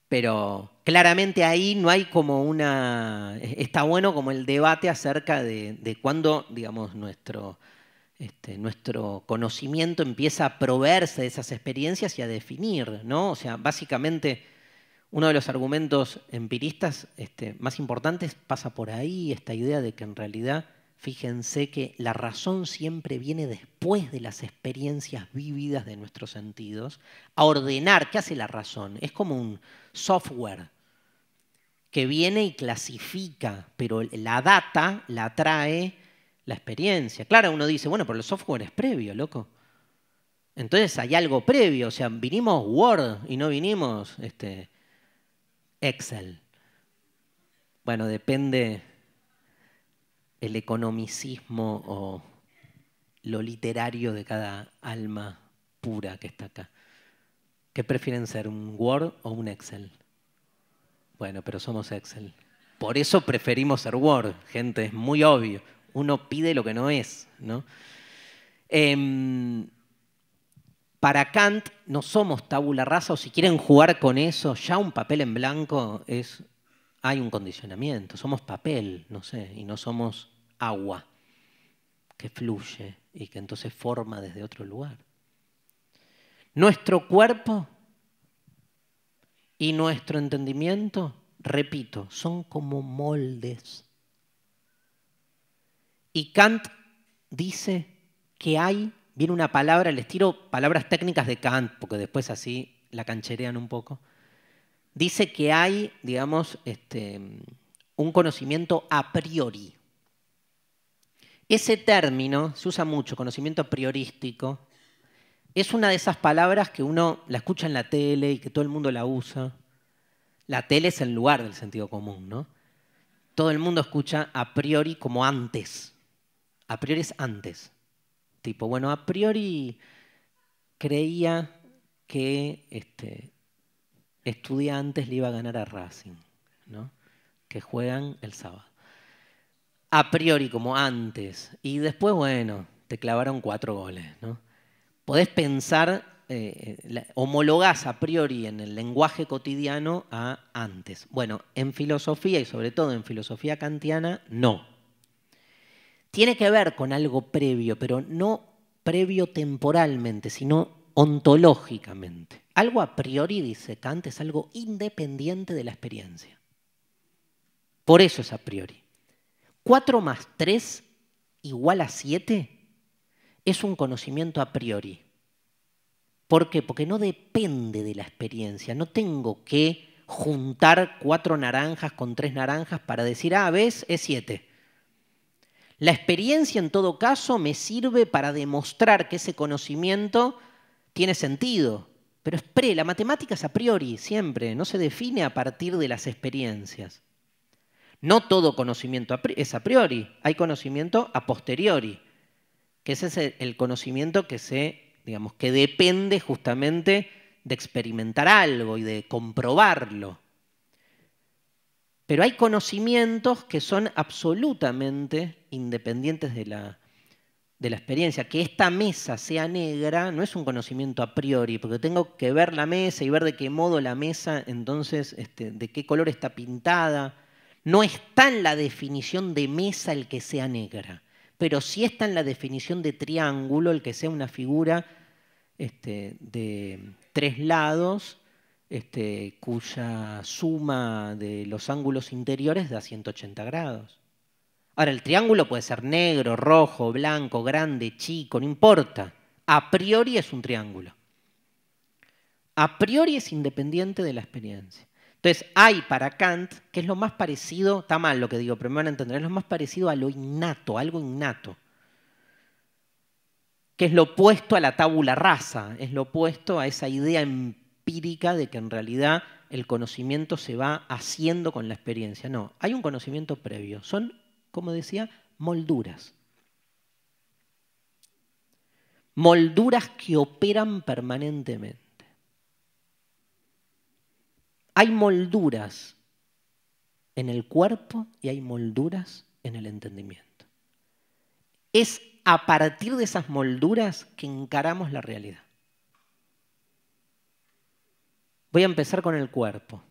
Pero claramente ahí no hay como una... E-, está bueno como el debate acerca de cuándo, digamos, nuestro, este, nuestro conocimiento empieza a proveerse de esas experiencias y a definir, ¿no? O sea, básicamente uno de los argumentos empiristas este, más importantes pasa por ahí, esta idea de que en realidad, fíjense que la razón siempre viene después de las experiencias vividas de nuestros sentidos, a ordenar, ¿qué hace la razón? Es como un software que viene y clasifica, pero la data la trae la experiencia. Claro, uno dice, bueno, pero el software es previo, loco. Entonces hay algo previo, o sea, vinimos Word y no vinimos este, Excel. Bueno, depende el economicismo o lo literario de cada alma pura que está acá. ¿Qué prefieren ser, un Word o un Excel? Bueno, pero somos Excel. Por eso preferimos ser Word, gente, es muy obvio. Uno pide lo que no es, ¿no? Em, para Kant no somos tabula rasa, o si quieren jugar con eso, ya un papel en blanco es. Hay un condicionamiento, somos papel, no sé, y no somos agua que fluye y que entonces forma desde otro lugar. Nuestro cuerpo y nuestro entendimiento, repito, son como moldes y Kant dice que hay, viene una palabra, les tiro palabras técnicas de Kant, porque después así la cancherean un poco. Dice que hay, digamos, este, un conocimiento a priori. Ese término se usa mucho, conocimiento priorístico. Es una de esas palabras que uno la escucha en la tele y que todo el mundo la usa. La tele es el lugar del sentido común, ¿no? Todo el mundo escucha a priori como antes. A priori es antes. Tipo, bueno, a priori creía que este, estudiantes le iba a ganar a Racing, ¿no? que juegan el sábado. A priori, como antes. Y después, bueno, te clavaron cuatro goles. ¿no? Podés pensar, eh, eh, homologás a priori en el lenguaje cotidiano a antes. Bueno, en filosofía y sobre todo en filosofía kantiana, no tiene que ver con algo previo, pero no previo temporalmente, sino ontológicamente. Algo a priori, dice Kant, es algo independiente de la experiencia. Por eso es a priori. Cuatro más tres igual a 7 es un conocimiento a priori. ¿Por qué? Porque no depende de la experiencia. No tengo que juntar cuatro naranjas con tres naranjas para decir, ah, ves, es siete. La experiencia en todo caso me sirve para demostrar que ese conocimiento tiene sentido, pero es pre, la matemática es a priori siempre, no se define a partir de las experiencias. No todo conocimiento es a priori, hay conocimiento a posteriori, que ese es el conocimiento que se, digamos, que depende justamente de experimentar algo y de comprobarlo. Pero hay conocimientos que son absolutamente independientes de la, experiencia. Que esta mesa sea negra no es un conocimiento a priori, porque tengo que ver la mesa y ver de qué modo la mesa, entonces, este, de qué color está pintada. No está en la definición de mesa el que sea negra, pero sí está en la definición de triángulo el que sea una figura este, de tres lados este, cuya suma de los ángulos interiores da 180 grados. Ahora, el triángulo puede ser negro, rojo, blanco, grande, chico, no importa. A priori es un triángulo. A priori es independiente de la experiencia. Entonces, hay para Kant, que es lo más parecido, está mal lo que digo, pero me van a entender, es lo más parecido a lo innato, algo innato. Que es lo opuesto a la tabula rasa, es lo opuesto a esa idea en de que en realidad el conocimiento se va haciendo con la experiencia. No, hay un conocimiento previo. Son, como decía, molduras. Molduras que operan permanentemente. Hay molduras en el cuerpo y hay molduras en el entendimiento. Es a partir de esas molduras que encaramos la realidad. Voy a empezar con el cuerpo.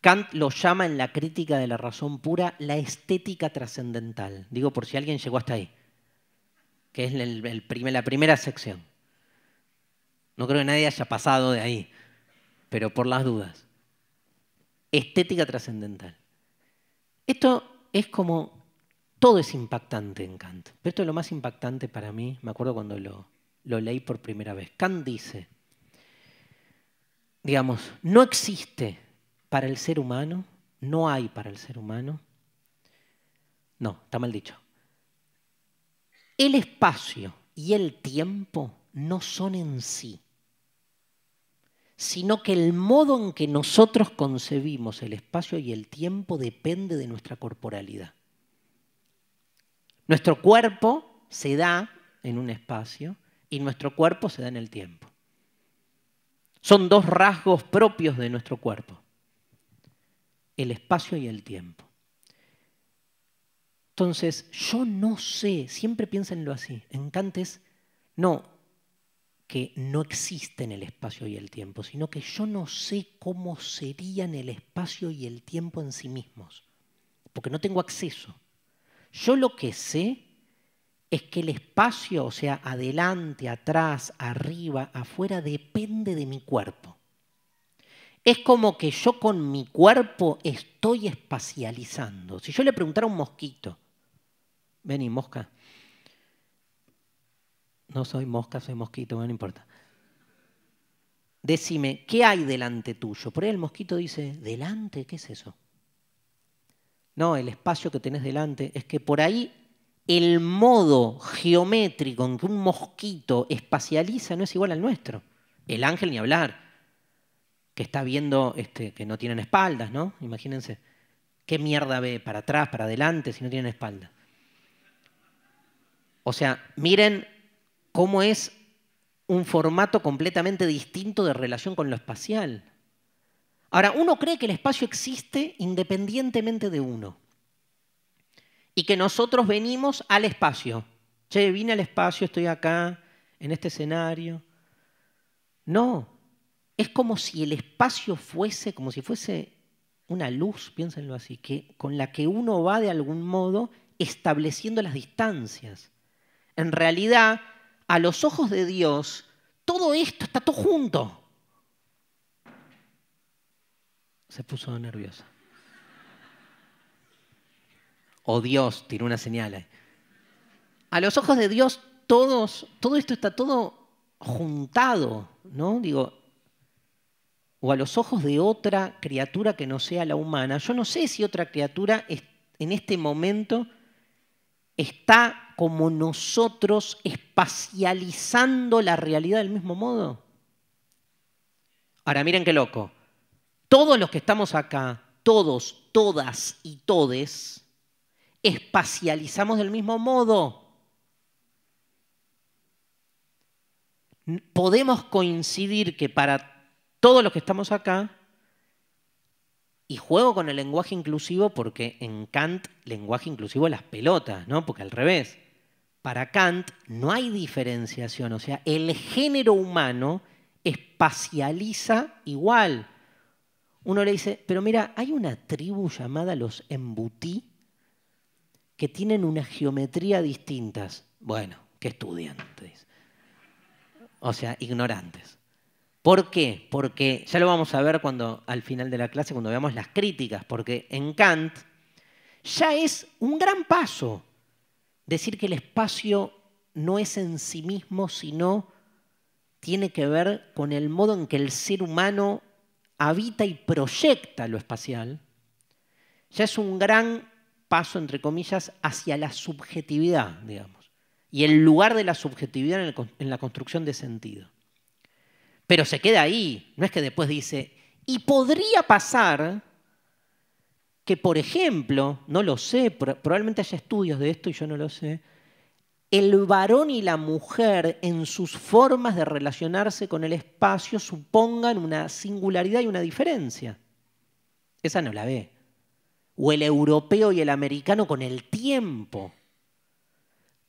Kant lo llama en la crítica de la razón pura la estética trascendental. Digo por si alguien llegó hasta ahí, que es la primera sección. No creo que nadie haya pasado de ahí, pero por las dudas. Estética trascendental. Esto es como, todo es impactante en Kant, pero esto es lo más impactante para mí, me acuerdo cuando lo leí por primera vez. Kant dice, digamos, no existe para el ser humano, no hay para el ser humano, no, está mal dicho, el espacio y el tiempo no son en sí, sino que el modo en que nosotros concebimos el espacio y el tiempo depende de nuestra corporalidad. Nuestro cuerpo se da en un espacio y nuestro cuerpo se da en el tiempo. Son dos rasgos propios de nuestro cuerpo, el espacio y el tiempo. Entonces, yo no sé, siempre piénsenlo así, en Kant no que no existen el espacio y el tiempo, sino que yo no sé cómo serían el espacio y el tiempo en sí mismos, porque no tengo acceso. Yo lo que sé es que el espacio, o sea, adelante, atrás, arriba, afuera, depende de mi cuerpo. Es como que yo con mi cuerpo estoy espacializando. Si yo le preguntara a un mosquito, vení, mosca. No soy mosca, soy mosquito, no importa. Decime, ¿qué hay delante tuyo? Por ahí el mosquito dice, ¿delante? ¿Qué es eso? No, el espacio que tenés delante es que por ahí el modo geométrico en que un mosquito espacializa no es igual al nuestro. El ángel ni hablar, que está viendo este, que no tienen espaldas, ¿no? Imagínense, ¿qué mierda ve para atrás, para adelante, si no tienen espaldas. O sea, miren cómo es un formato completamente distinto de relación con lo espacial. Ahora, uno cree que el espacio existe independientemente de uno y que nosotros venimos al espacio. Che, vine al espacio, estoy acá, en este escenario. No, es como si el espacio fuese, como si fuese una luz, piénsenlo así, que, con la que uno va de algún modo estableciendo las distancias. En realidad, a los ojos de Dios, todo esto está todo junto. Se puso nerviosa o Dios, tiene una señal. Ahí. A los ojos de Dios, todos, todo esto está todo juntado, ¿no? Digo, o a los ojos de otra criatura que no sea la humana. Yo no sé si otra criatura en este momento está como nosotros espacializando la realidad del mismo modo. Ahora miren qué loco. Todos los que estamos acá, todos, todas y todes, espacializamos del mismo modo. Podemos coincidir que para todos los que estamos acá, y juego con el lenguaje inclusivo porque en Kant, lenguaje inclusivo las pelotas, ¿no? Porque al revés. Para Kant no hay diferenciación, o sea, el género humano espacializa igual. Uno le dice, pero mira, hay una tribu llamada los embutí que tienen una geometría distintas. Bueno, que estudiantes, O sea, ignorantes. ¿Por qué? Porque ya lo vamos a ver cuando al final de la clase, cuando veamos las críticas, porque en Kant ya es un gran paso decir que el espacio no es en sí mismo, sino tiene que ver con el modo en que el ser humano habita y proyecta lo espacial, ya es un gran paso, entre comillas, hacia la subjetividad, digamos, y el lugar de la subjetividad en, la construcción de sentido. Pero se queda ahí, no es que después dice, y podría pasar que, por ejemplo, no lo sé, probablemente haya estudios de esto y yo no lo sé, el varón y la mujer en sus formas de relacionarse con el espacio supongan una singularidad y una diferencia. Esa no la ve o el europeo y el americano con el tiempo.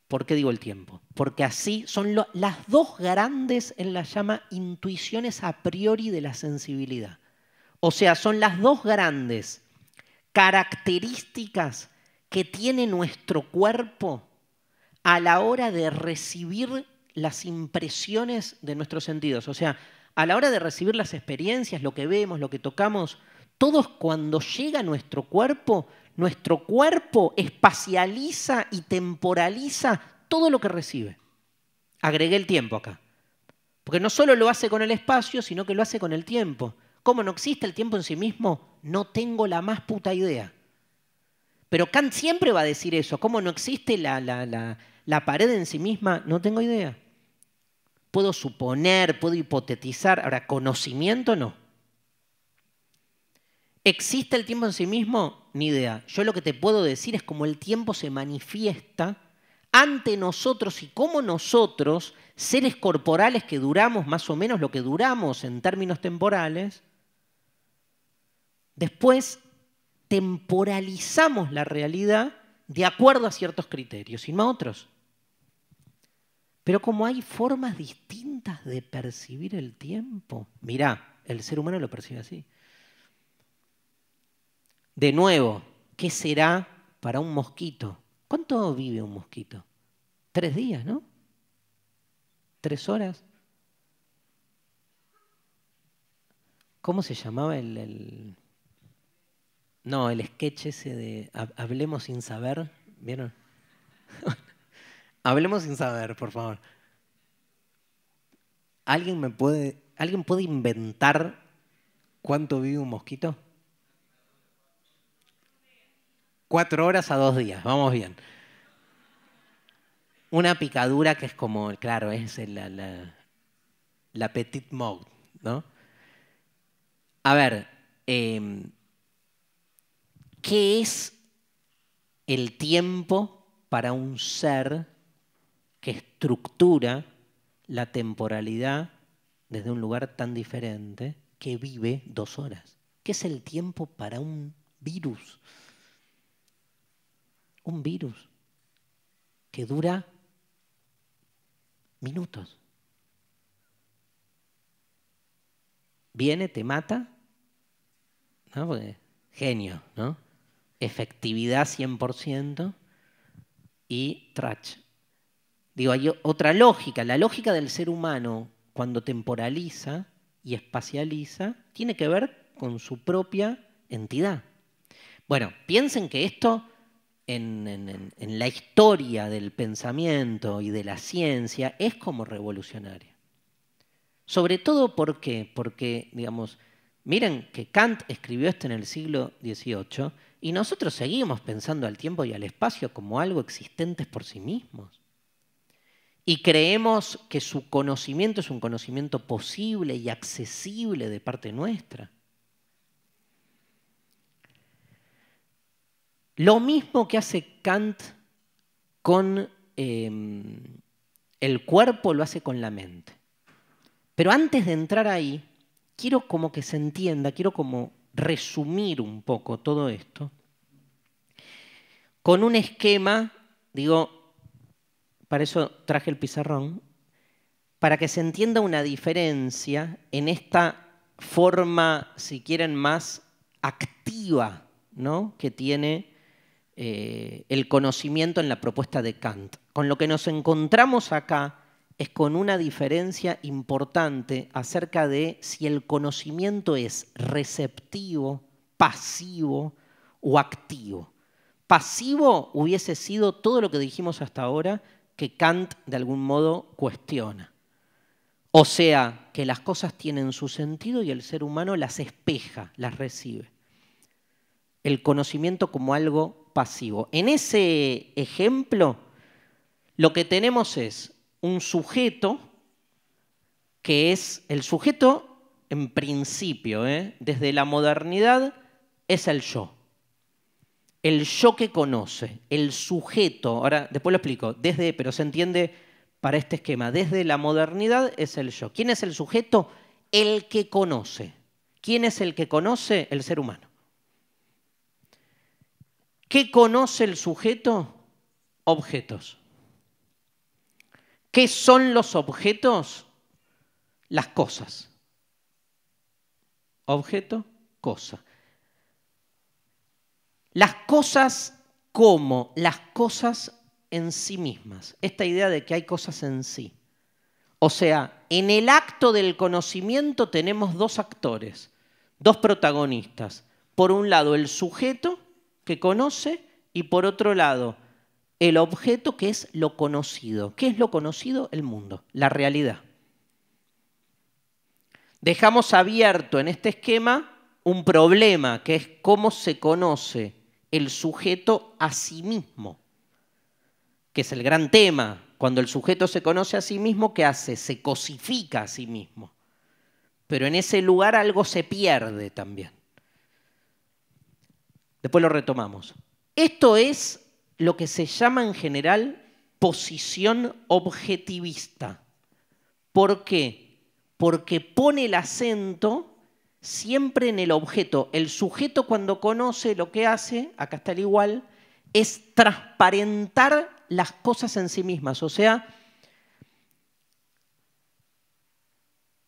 ¿Por qué digo el tiempo? Porque así son las dos grandes en la llama intuiciones a priori de la sensibilidad. O sea, son las dos grandes características que tiene nuestro cuerpo a la hora de recibir las impresiones de nuestros sentidos. O sea, a la hora de recibir las experiencias, lo que vemos, lo que tocamos, todos cuando llega nuestro cuerpo, nuestro cuerpo espacializa y temporaliza todo lo que recibe. Agregué el tiempo acá. Porque no solo lo hace con el espacio, sino que lo hace con el tiempo. ¿Cómo no existe el tiempo en sí mismo? No tengo la más puta idea. Pero Kant siempre va a decir eso. ¿Cómo no existe la, la pared en sí misma? No tengo idea. Puedo suponer, puedo hipotetizar. Ahora, conocimiento no. ¿Existe el tiempo en sí mismo? Ni idea. Yo lo que te puedo decir es cómo el tiempo se manifiesta ante nosotros y cómo nosotros, seres corporales que duramos más o menos lo que duramos en términos temporales, después temporalizamos la realidad de acuerdo a ciertos criterios y no a otros. Pero como hay formas distintas de percibir el tiempo, mirá, el ser humano lo percibe así. De nuevo, ¿qué será para un mosquito? ¿Cuánto vive un mosquito? Tres días, ¿no? ¿Tres horas? ¿Cómo se llamaba el, el... No, el sketch ese de Hablemos sin saber, ¿vieron? Hablemos sin saber, por favor. ¿Alguien me puede, alguien puede inventar cuánto vive un mosquito? cuatro horas a dos días, vamos bien. Una picadura que es como, claro, es la, la, petit mode, ¿no? A ver, em, ¿qué es el tiempo para un ser que estructura la temporalidad desde un lugar tan diferente que vive dos horas? ¿Qué es el tiempo para un virus? un virus que dura minutos. Viene, te mata, genio, ¿no? Efectividad 100% y trash. Digo, hay otra lógica. La lógica del ser humano cuando temporaliza y espacializa tiene que ver con su propia entidad. Bueno, piensen que esto en, la historia del pensamiento y de la ciencia es como revolucionaria. Sobre todo porque, porque, digamos, miren que Kant escribió esto en el siglo XVIII y nosotros seguimos pensando al tiempo y al espacio como algo existentes por sí mismos. Y creemos que su conocimiento es un conocimiento posible y accesible de parte nuestra. Lo mismo que hace Kant con em, el cuerpo, lo hace con la mente. Pero antes de entrar ahí, quiero como que se entienda, quiero como resumir un poco todo esto con un esquema, digo, para eso traje el pizarrón, para que se entienda una diferencia en esta forma, si quieren, más activa ¿no? que tiene eh, el conocimiento en la propuesta de Kant. Con lo que nos encontramos acá es con una diferencia importante acerca de si el conocimiento es receptivo, pasivo o activo. Pasivo hubiese sido todo lo que dijimos hasta ahora que Kant de algún modo cuestiona. O sea, que las cosas tienen su sentido y el ser humano las espeja, las recibe. El conocimiento como algo en ese ejemplo, lo que tenemos es un sujeto que es el sujeto en principio, ¿eh? desde la modernidad, es el yo. El yo que conoce, el sujeto, ahora después lo explico, desde, pero se entiende para este esquema, desde la modernidad es el yo. ¿Quién es el sujeto? El que conoce. ¿Quién es el que conoce? El ser humano. ¿Qué conoce el sujeto? Objetos. ¿Qué son los objetos? Las cosas. Objeto, cosa. Las cosas como las cosas en sí mismas. Esta idea de que hay cosas en sí. O sea, en el acto del conocimiento tenemos dos actores, dos protagonistas. Por un lado, el sujeto que conoce y por otro lado el objeto que es lo conocido. ¿Qué es lo conocido? El mundo, la realidad. Dejamos abierto en este esquema un problema que es cómo se conoce el sujeto a sí mismo, que es el gran tema. Cuando el sujeto se conoce a sí mismo, ¿qué hace? Se cosifica a sí mismo. Pero en ese lugar algo se pierde también. Después lo retomamos. Esto es lo que se llama en general posición objetivista. ¿Por qué? Porque pone el acento siempre en el objeto. El sujeto cuando conoce lo que hace, acá está el igual, es transparentar las cosas en sí mismas. O sea,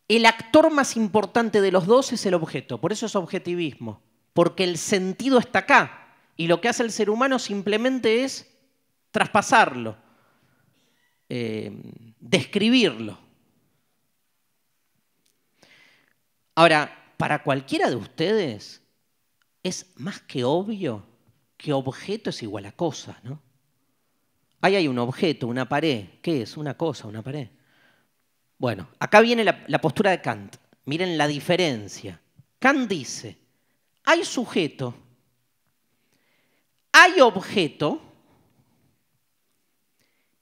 el actor más importante de los dos es el objeto. Por eso es objetivismo porque el sentido está acá y lo que hace el ser humano simplemente es traspasarlo, eh, describirlo. Ahora, para cualquiera de ustedes es más que obvio que objeto es igual a cosa, ¿no? Ahí hay un objeto, una pared. ¿Qué es? Una cosa, una pared. Bueno, acá viene la postura de Kant. Miren la diferencia. Kant dice, hay sujeto, hay objeto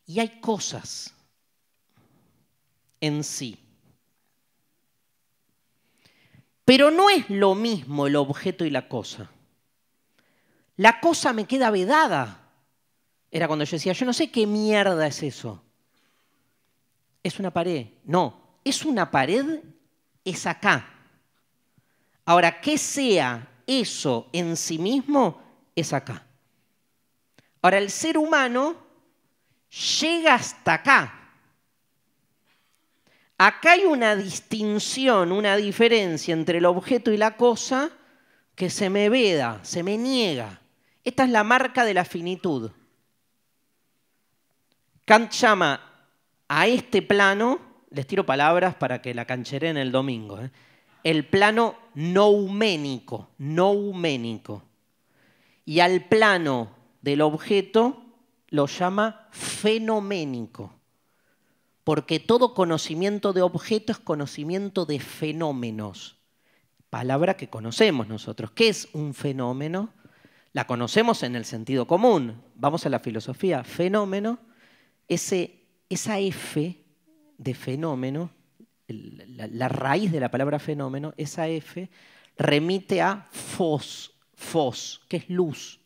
y hay cosas en sí. Pero no es lo mismo el objeto y la cosa. La cosa me queda vedada. Era cuando yo decía, yo no sé qué mierda es eso. Es una pared. No, es una pared, es acá. Ahora, ¿qué sea eso en sí mismo es acá. Ahora, el ser humano llega hasta acá. Acá hay una distinción, una diferencia entre el objeto y la cosa que se me veda, se me niega. Esta es la marca de la finitud. Kant llama a este plano, les tiro palabras para que la en el domingo, ¿eh? el plano nouménico, nouménico. Y al plano del objeto lo llama fenoménico, porque todo conocimiento de objeto es conocimiento de fenómenos, palabra que conocemos nosotros. ¿Qué es un fenómeno? La conocemos en el sentido común. Vamos a la filosofía. Fenómeno, ese, esa F de fenómeno la, la, raíz de la palabra fenómeno, esa F remite a fos, fos, que es luz.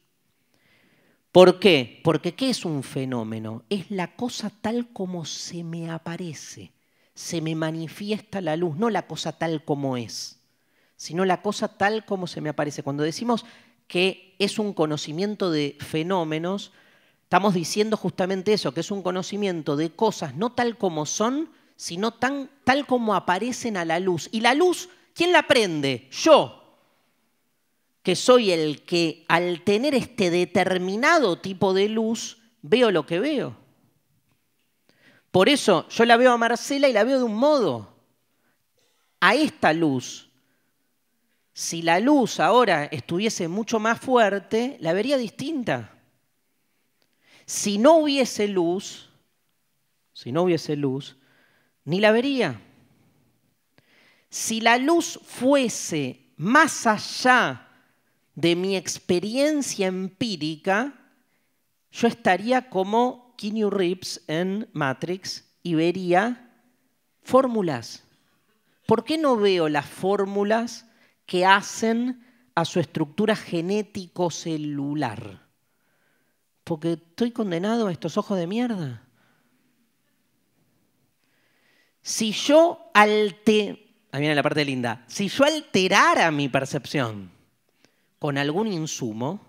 ¿Por qué? Porque ¿qué es un fenómeno? Es la cosa tal como se me aparece, se me manifiesta la luz, no la cosa tal como es, sino la cosa tal como se me aparece. Cuando decimos que es un conocimiento de fenómenos, estamos diciendo justamente eso, que es un conocimiento de cosas no tal como son, sino tan, tal como aparecen a la luz. Y la luz, ¿quién la prende? Yo, que soy el que al tener este determinado tipo de luz, veo lo que veo. Por eso yo la veo a Marcela y la veo de un modo, a esta luz. Si la luz ahora estuviese mucho más fuerte, la vería distinta. Si no hubiese luz, si no hubiese luz, ni la vería. Si la luz fuese más allá de mi experiencia empírica, yo estaría como Keanu Reeves en Matrix y vería fórmulas. ¿Por qué no veo las fórmulas que hacen a su estructura genético-celular? Porque estoy condenado a estos ojos de mierda si yo la parte linda. Si yo alterara mi percepción con algún insumo,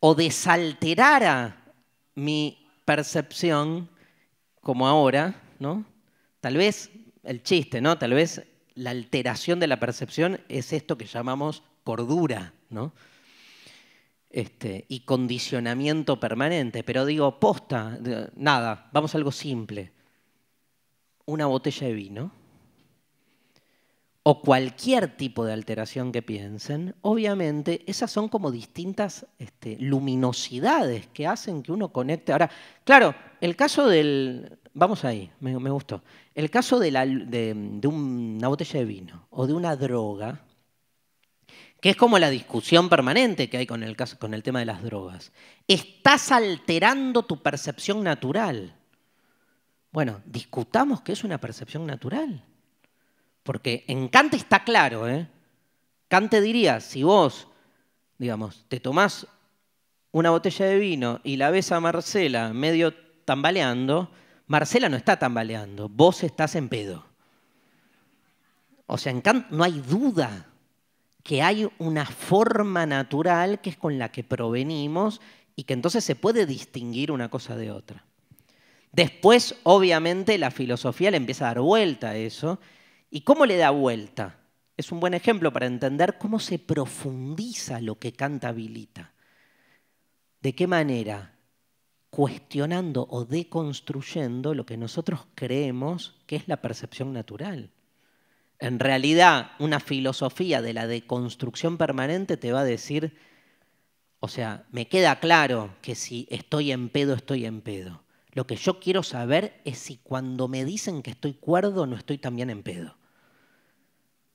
o desalterara mi percepción, como ahora, ¿no? Tal vez el chiste, ¿no? Tal vez la alteración de la percepción es esto que llamamos cordura, ¿no? Este, y condicionamiento permanente, pero digo, posta, nada, vamos a algo simple. Una botella de vino o cualquier tipo de alteración que piensen, obviamente esas son como distintas este, luminosidades que hacen que uno conecte. Ahora, claro, el caso del... Vamos ahí, me, gustó. El caso de una botella de vino o de una droga, que es como la discusión permanente que hay con el, tema de las drogas. Estás alterando tu percepción natural. Bueno, discutamos que es una percepción natural. Porque en Kant está claro, ¿eh? Kant diría, si vos, digamos, te tomás una botella de vino y la ves a Marcela medio tambaleando, Marcela no está tambaleando, vos estás en pedo. O sea, en Kant no hay duda que hay una forma natural que es con la que provenimos y que entonces se puede distinguir una cosa de otra. Después, obviamente, la filosofía le empieza a dar vuelta a eso. ¿Y cómo le da vuelta? Es un buen ejemplo para entender cómo se profundiza lo que canta habilita, ¿De qué manera? Cuestionando o deconstruyendo lo que nosotros creemos que es la percepción natural. En realidad, una filosofía de la deconstrucción permanente te va a decir, o sea, me queda claro que si estoy en pedo, estoy en pedo. Lo que yo quiero saber es si cuando me dicen que estoy cuerdo, no estoy también en pedo.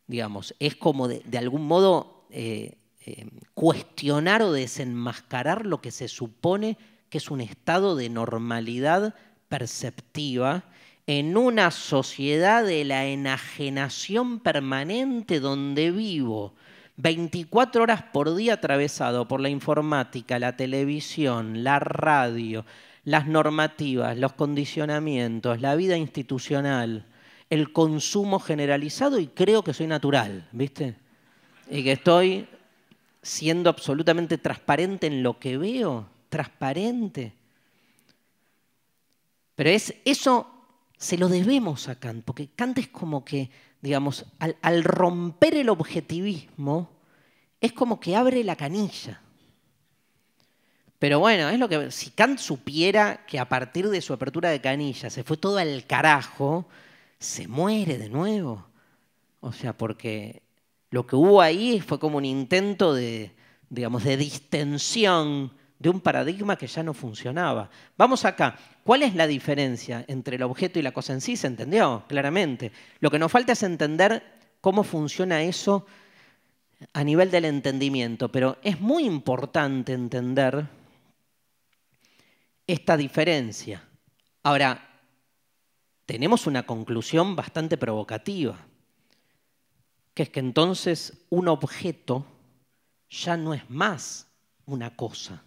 Digamos, es como de, algún modo eh, eh, cuestionar o desenmascarar lo que se supone que es un estado de normalidad perceptiva en una sociedad de la enajenación permanente donde vivo 24 horas por día atravesado por la informática, la televisión, la radio, las normativas, los condicionamientos, la vida institucional, el consumo generalizado y creo que soy natural, ¿viste? Y que estoy siendo absolutamente transparente en lo que veo, transparente. Pero es eso se lo debemos a Kant, porque Kant es como que, digamos, al, romper el objetivismo, es como que abre la canilla. Pero bueno, es lo que. Si Kant supiera que a partir de su apertura de canilla se fue todo al carajo, se muere de nuevo. O sea, porque lo que hubo ahí fue como un intento de, digamos, de distensión de un paradigma que ya no funcionaba. Vamos acá. ¿Cuál es la diferencia entre el objeto y la cosa en sí? ¿Se entendió? Claramente. Lo que nos falta es entender cómo funciona eso a nivel del entendimiento, pero es muy importante entender esta diferencia. Ahora, tenemos una conclusión bastante provocativa, que es que entonces un objeto ya no es más una cosa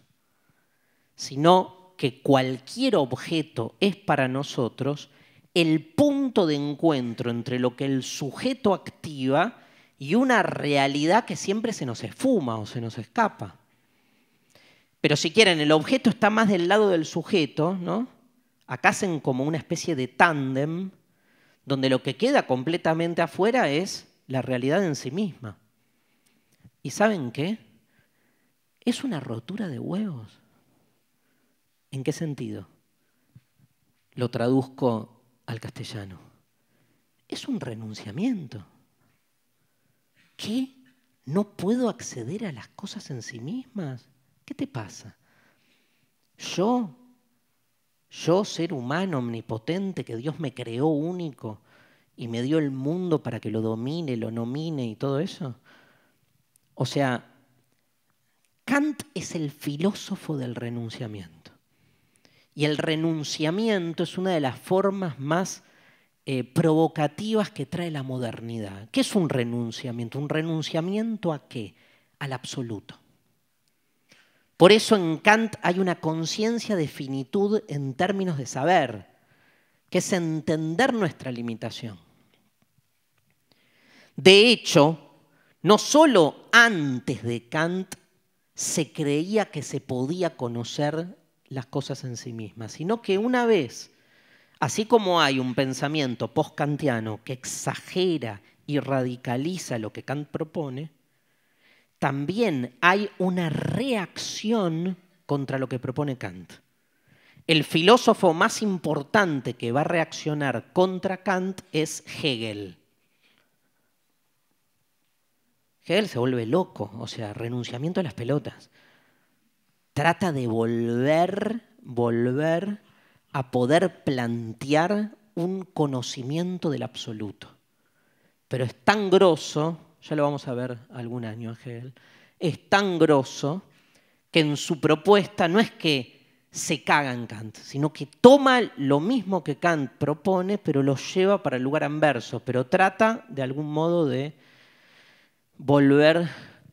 sino que cualquier objeto es para nosotros el punto de encuentro entre lo que el sujeto activa y una realidad que siempre se nos esfuma o se nos escapa. Pero si quieren, el objeto está más del lado del sujeto, ¿no? Acá hacen como una especie de tándem, donde lo que queda completamente afuera es la realidad en sí misma. ¿Y saben qué? Es una rotura de huevos. ¿En qué sentido? Lo traduzco al castellano. Es un renunciamiento. ¿Qué? ¿No puedo acceder a las cosas en sí mismas? ¿Qué te pasa? Yo, yo ser humano omnipotente que Dios me creó único y me dio el mundo para que lo domine, lo nomine y todo eso. O sea, Kant es el filósofo del renunciamiento. Y el renunciamiento es una de las formas más eh, provocativas que trae la modernidad. ¿Qué es un renunciamiento? ¿Un renunciamiento a qué? Al absoluto. Por eso en Kant hay una conciencia de finitud en términos de saber, que es entender nuestra limitación. De hecho, no solo antes de Kant se creía que se podía conocer las cosas en sí mismas, sino que una vez, así como hay un pensamiento post-kantiano que exagera y radicaliza lo que Kant propone, también hay una reacción contra lo que propone Kant. El filósofo más importante que va a reaccionar contra Kant es Hegel. Hegel se vuelve loco, o sea, renunciamiento a las pelotas trata de volver, volver a poder plantear un conocimiento del absoluto. Pero es tan grosso, ya lo vamos a ver algún año, Ángel, es tan grosso que en su propuesta no es que se caga en Kant, sino que toma lo mismo que Kant propone, pero lo lleva para el lugar anverso, pero trata de algún modo de volver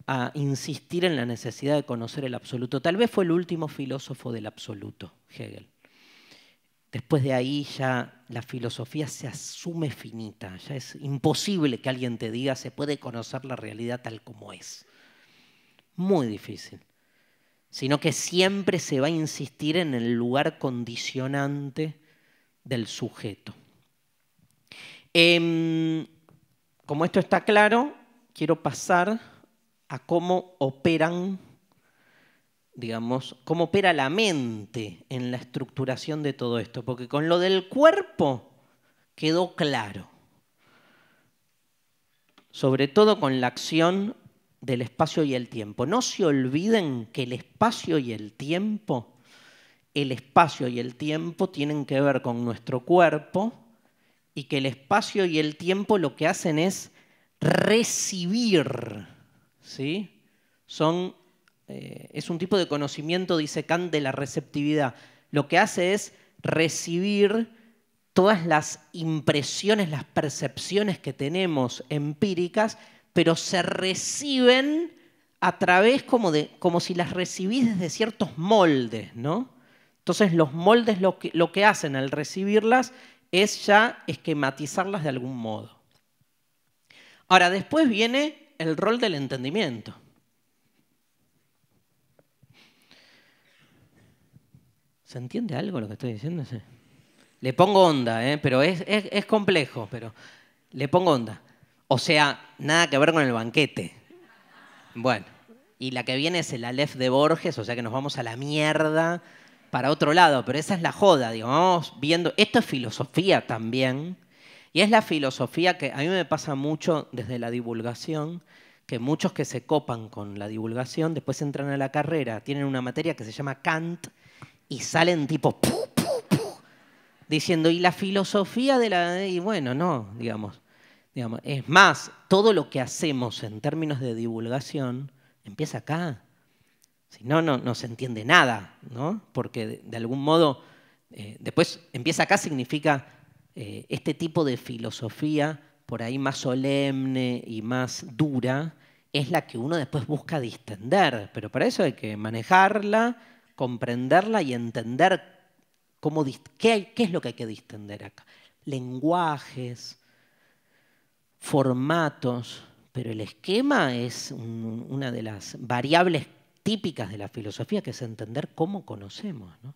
a insistir en la necesidad de conocer el absoluto. Tal vez fue el último filósofo del absoluto, Hegel. Después de ahí ya la filosofía se asume finita, ya es imposible que alguien te diga se puede conocer la realidad tal como es. Muy difícil. Sino que siempre se va a insistir en el lugar condicionante del sujeto. Em, como esto está claro, quiero pasar a cómo operan, digamos, cómo opera la mente en la estructuración de todo esto, porque con lo del cuerpo quedó claro, sobre todo con la acción del espacio y el tiempo. No se olviden que el espacio y el tiempo, el espacio y el tiempo tienen que ver con nuestro cuerpo y que el espacio y el tiempo lo que hacen es recibir ¿sí? Son, eh, es un tipo de conocimiento, dice Kant, de la receptividad. Lo que hace es recibir todas las impresiones, las percepciones que tenemos empíricas, pero se reciben a través como, de, como si las recibís desde ciertos moldes, ¿no? Entonces los moldes lo que hacen al recibirlas es ya esquematizarlas de algún modo. Ahora, después viene el rol del entendimiento. ¿Se entiende algo lo que estoy diciendo? Le pongo onda, ¿eh? pero es, complejo, pero le pongo onda. O sea, nada que ver con el banquete. Bueno, y la que viene es el Aleph de Borges, o sea que nos vamos a la mierda para otro lado, pero esa es la joda, digamos, viendo, esto es filosofía también, y es la filosofía que a mí me pasa mucho desde la divulgación, que muchos que se copan con la divulgación después entran a la carrera, tienen una materia que se llama Kant y salen tipo diciendo, y la filosofía de la... Y bueno, no, digamos, digamos. Es más, todo lo que hacemos en términos de divulgación empieza acá. Si no, no, no se entiende nada, ¿no? Porque de, algún modo, eh, después empieza acá significa eh, este tipo de filosofía por ahí más solemne y más dura es la que uno después busca distender, pero para eso hay que manejarla, comprenderla y entender cómo, qué, es lo que hay que distender acá. Lenguajes, formatos, pero el esquema es una de las variables típicas de la filosofía, que es entender cómo conocemos. ¿no?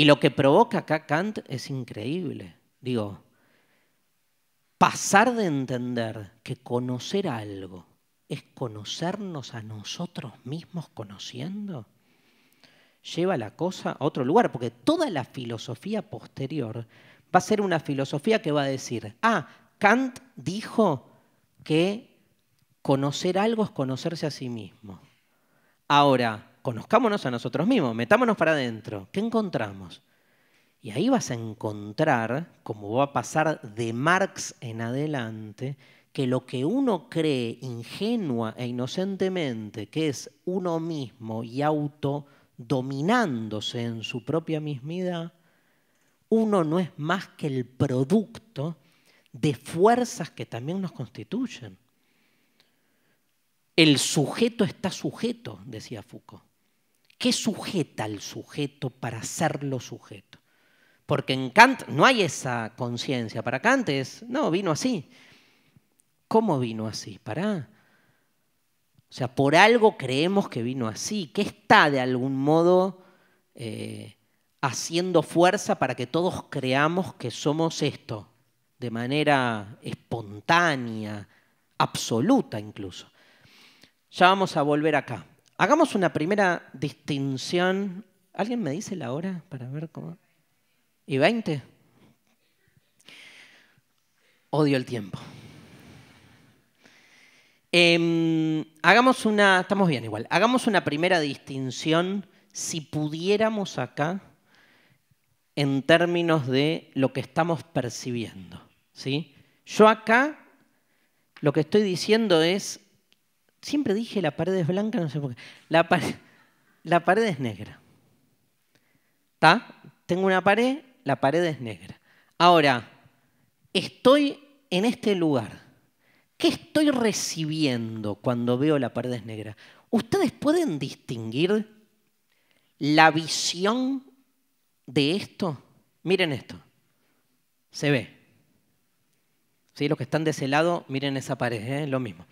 Y lo que provoca acá Kant es increíble. Digo, pasar de entender que conocer algo es conocernos a nosotros mismos conociendo, lleva la cosa a otro lugar, porque toda la filosofía posterior va a ser una filosofía que va a decir, ah, Kant dijo que conocer algo es conocerse a sí mismo. Ahora, conozcámonos a nosotros mismos, metámonos para adentro. ¿Qué encontramos? Y ahí vas a encontrar, como va a pasar de Marx en adelante, que lo que uno cree ingenua e inocentemente, que es uno mismo y auto dominándose en su propia mismidad, uno no es más que el producto de fuerzas que también nos constituyen. El sujeto está sujeto, decía Foucault. ¿Qué sujeta al sujeto para hacerlo sujeto? Porque en Kant no hay esa conciencia. Para Kant es, no, vino así. ¿Cómo vino así? para, O sea, por algo creemos que vino así, ¿Qué está de algún modo eh, haciendo fuerza para que todos creamos que somos esto, de manera espontánea, absoluta incluso. Ya vamos a volver acá. Hagamos una primera distinción. ¿Alguien me dice la hora para ver cómo? ¿Y 20? Odio el tiempo. Em, hagamos una, estamos bien igual, hagamos una primera distinción si pudiéramos acá en términos de lo que estamos percibiendo. ¿sí? Yo acá lo que estoy diciendo es Siempre dije la pared es blanca, no sé por qué. La, pared, es negra. ¿Está? Tengo una pared, la pared es negra. Ahora, estoy en este lugar. ¿Qué estoy recibiendo cuando veo la pared es negra? ¿Ustedes pueden distinguir la visión de esto? Miren esto. Se ve. ¿Sí? Los que están de ese lado, miren esa pared, es ¿eh? lo mismo.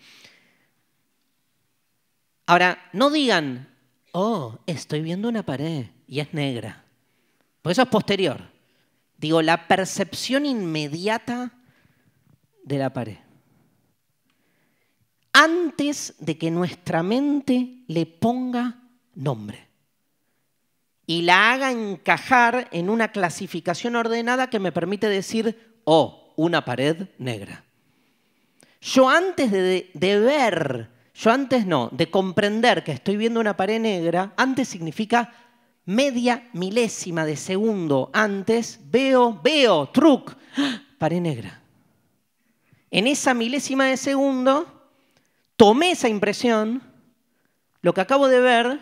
Ahora, no digan, oh, estoy viendo una pared y es negra, pues eso es posterior. Digo, la percepción inmediata de la pared. Antes de que nuestra mente le ponga nombre y la haga encajar en una clasificación ordenada que me permite decir, oh, una pared negra. Yo antes de, de ver yo antes no, de comprender que estoy viendo una pared negra, antes significa media milésima de segundo antes, veo, veo, truc, pared negra. En esa milésima de segundo, tomé esa impresión, lo que acabo de ver,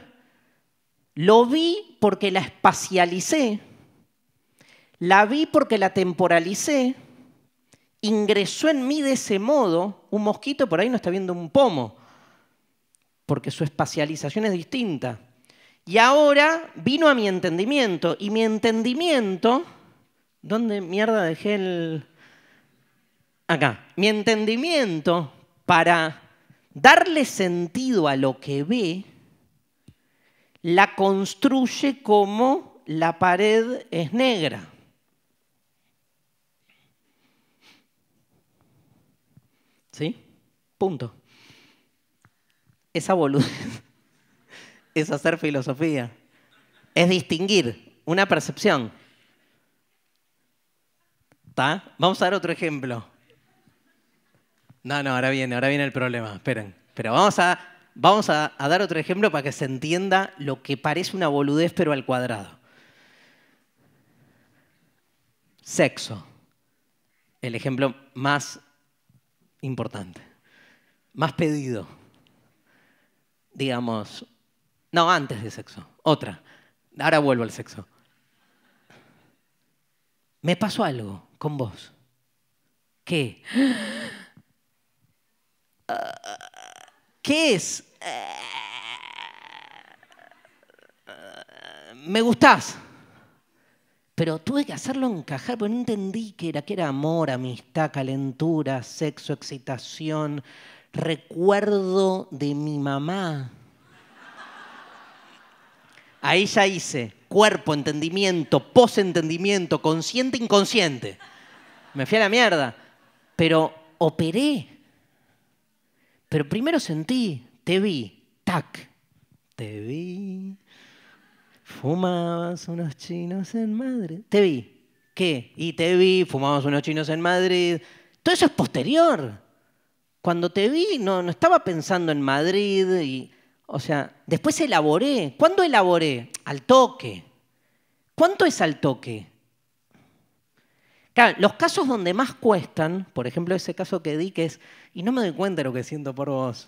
lo vi porque la espacialicé, la vi porque la temporalicé, ingresó en mí de ese modo, un mosquito por ahí no está viendo un pomo, porque su espacialización es distinta. Y ahora vino a mi entendimiento, y mi entendimiento, ¿dónde mierda dejé el... Acá, mi entendimiento para darle sentido a lo que ve, la construye como la pared es negra. ¿Sí? Punto. Esa boludez es hacer filosofía. Es distinguir una percepción. ¿Está? Vamos a dar otro ejemplo. No, no, ahora viene, ahora viene el problema. Esperen. Pero vamos a, vamos a dar otro ejemplo para que se entienda lo que parece una boludez, pero al cuadrado. Sexo. El ejemplo más importante, más pedido digamos, no, antes de sexo, otra. Ahora vuelvo al sexo. Me pasó algo con vos. ¿Qué? ¿Qué es? Me gustás. Pero tuve que hacerlo encajar, porque no entendí qué era, que era amor, amistad, calentura, sexo, excitación, recuerdo de mi mamá. Ahí ya hice cuerpo, entendimiento, posentendimiento, consciente, inconsciente. Me fui a la mierda. Pero operé. Pero primero sentí, te vi, tac, te vi. Fumabas unos chinos en Madrid. Te vi. ¿Qué? Y te vi, fumabas unos chinos en Madrid. Todo eso es posterior. Cuando te vi, no, no estaba pensando en Madrid y. O sea, después elaboré. ¿Cuándo elaboré? Al toque. ¿Cuánto es al toque? Claro, los casos donde más cuestan, por ejemplo, ese caso que di que es, y no me doy cuenta de lo que siento por vos,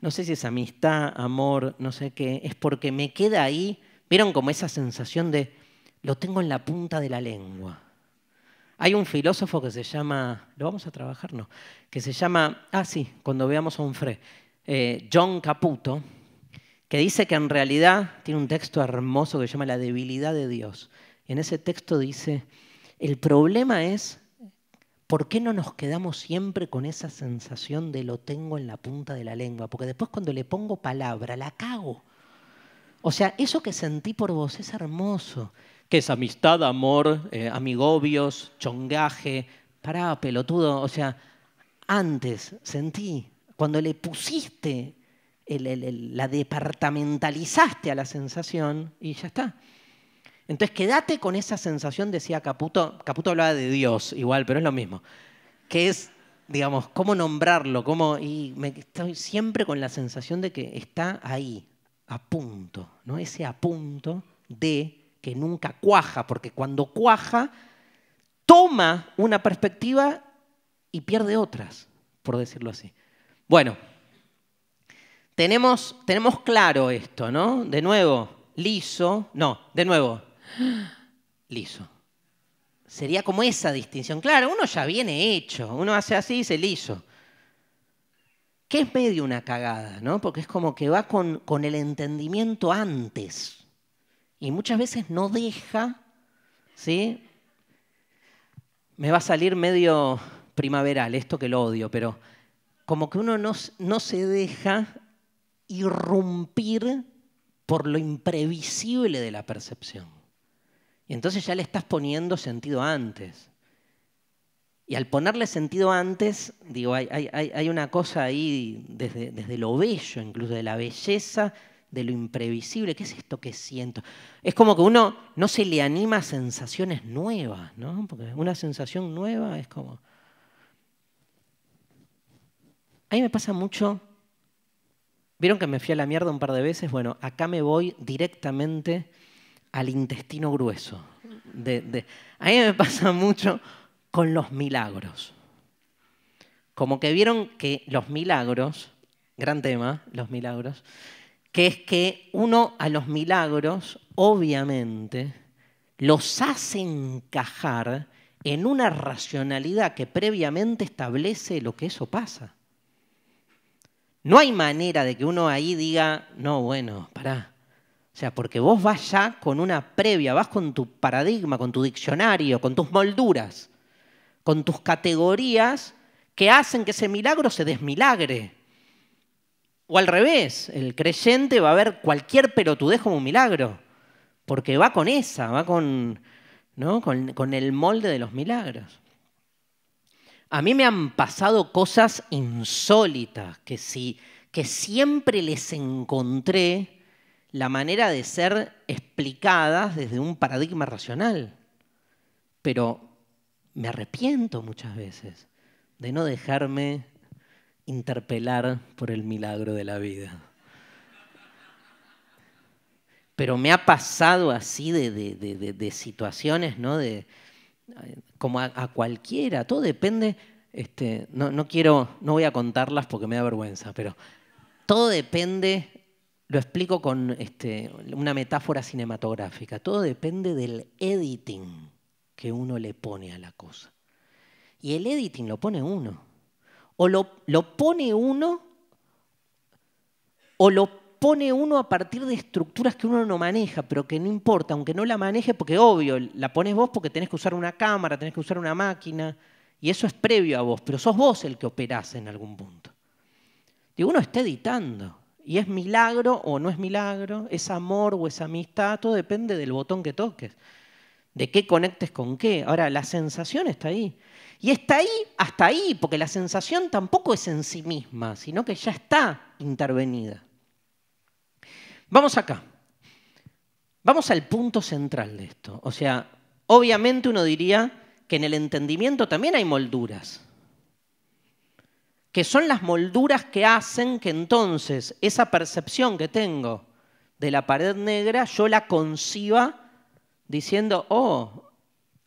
no sé si es amistad, amor, no sé qué, es porque me queda ahí, vieron como esa sensación de, lo tengo en la punta de la lengua. Hay un filósofo que se llama, ¿lo vamos a trabajar? No, que se llama, ah sí, cuando veamos a un eh, John Caputo, que dice que en realidad tiene un texto hermoso que se llama La debilidad de Dios. Y en ese texto dice, el problema es ¿por qué no nos quedamos siempre con esa sensación de lo tengo en la punta de la lengua? Porque después cuando le pongo palabra, la cago. O sea, eso que sentí por vos es hermoso que es amistad, amor, eh, amigobios, chongaje. Pará, pelotudo, o sea, antes sentí, cuando le pusiste, la departamentalizaste a la sensación y ya está. Entonces, quédate con esa sensación, decía Caputo. Caputo hablaba de Dios, igual, pero es lo mismo. Que es, digamos, cómo nombrarlo, cómo. Y me, estoy siempre con la sensación de que está ahí, a punto, ¿no? Ese a punto de que nunca cuaja, porque cuando cuaja, toma una perspectiva y pierde otras, por decirlo así. Bueno, tenemos, tenemos claro esto, ¿no? De nuevo, liso, no, de nuevo, liso. Sería como esa distinción. Claro, uno ya viene hecho, uno hace así y se liso. Que es medio una cagada, ¿no? Porque es como que va con el entendimiento antes y muchas veces no deja, ¿sí? Me va a salir medio primaveral esto que lo odio, pero como que uno no, se deja irrumpir por lo imprevisible de la percepción. Y entonces ya le estás poniendo sentido antes. Y al ponerle sentido antes, digo, hay, hay una cosa ahí desde, desde lo bello, incluso de la belleza de lo imprevisible. ¿Qué es esto que siento? Es como que uno no se le anima a sensaciones nuevas, ¿no? Porque una sensación nueva es como... A mí me pasa mucho... ¿Vieron que me fui a la mierda un par de veces? Bueno, acá me voy directamente al intestino grueso. De, A mí me pasa mucho con los milagros. Como que vieron que los milagros, gran tema, los milagros, que es que uno a los milagros, obviamente, los hace encajar en una racionalidad que previamente establece lo que eso pasa. No hay manera de que uno ahí diga, no, bueno, pará. O sea, porque vos vas ya con una previa, vas con tu paradigma, con tu diccionario, con tus molduras, con tus categorías que hacen que ese milagro se desmilagre. O al revés, el creyente va a ver cualquier pelotudez como un milagro, porque va con esa, va con, ¿no? con el molde de los milagros. A mí me han pasado cosas insólitas, que, sí, que siempre les encontré la manera de ser explicadas desde un paradigma racional. Pero me arrepiento muchas veces de no dejarme interpelar por el milagro de la vida. Pero me ha pasado así de, situaciones, ¿no? De, como a, cualquiera, todo depende. Este, no, no quiero, no voy a contarlas porque me da vergüenza, pero todo depende, lo explico con este, una metáfora cinematográfica, todo depende del editing que uno le pone a la cosa. Y el editing lo pone uno. O lo, pone uno, o lo pone uno a partir de estructuras que uno no maneja, pero que no importa, aunque no la maneje, porque obvio, la pones vos porque tenés que usar una cámara, tenés que usar una máquina, y eso es previo a vos, pero sos vos el que operás en algún punto. Digo, uno está editando, y es milagro o no es milagro, es amor o es amistad, todo depende del botón que toques de qué conectes con qué. Ahora, la sensación está ahí. Y está ahí hasta ahí, porque la sensación tampoco es en sí misma, sino que ya está intervenida. Vamos acá. Vamos al punto central de esto. O sea, obviamente uno diría que en el entendimiento también hay molduras, que son las molduras que hacen que entonces esa percepción que tengo de la pared negra yo la conciba diciendo, oh,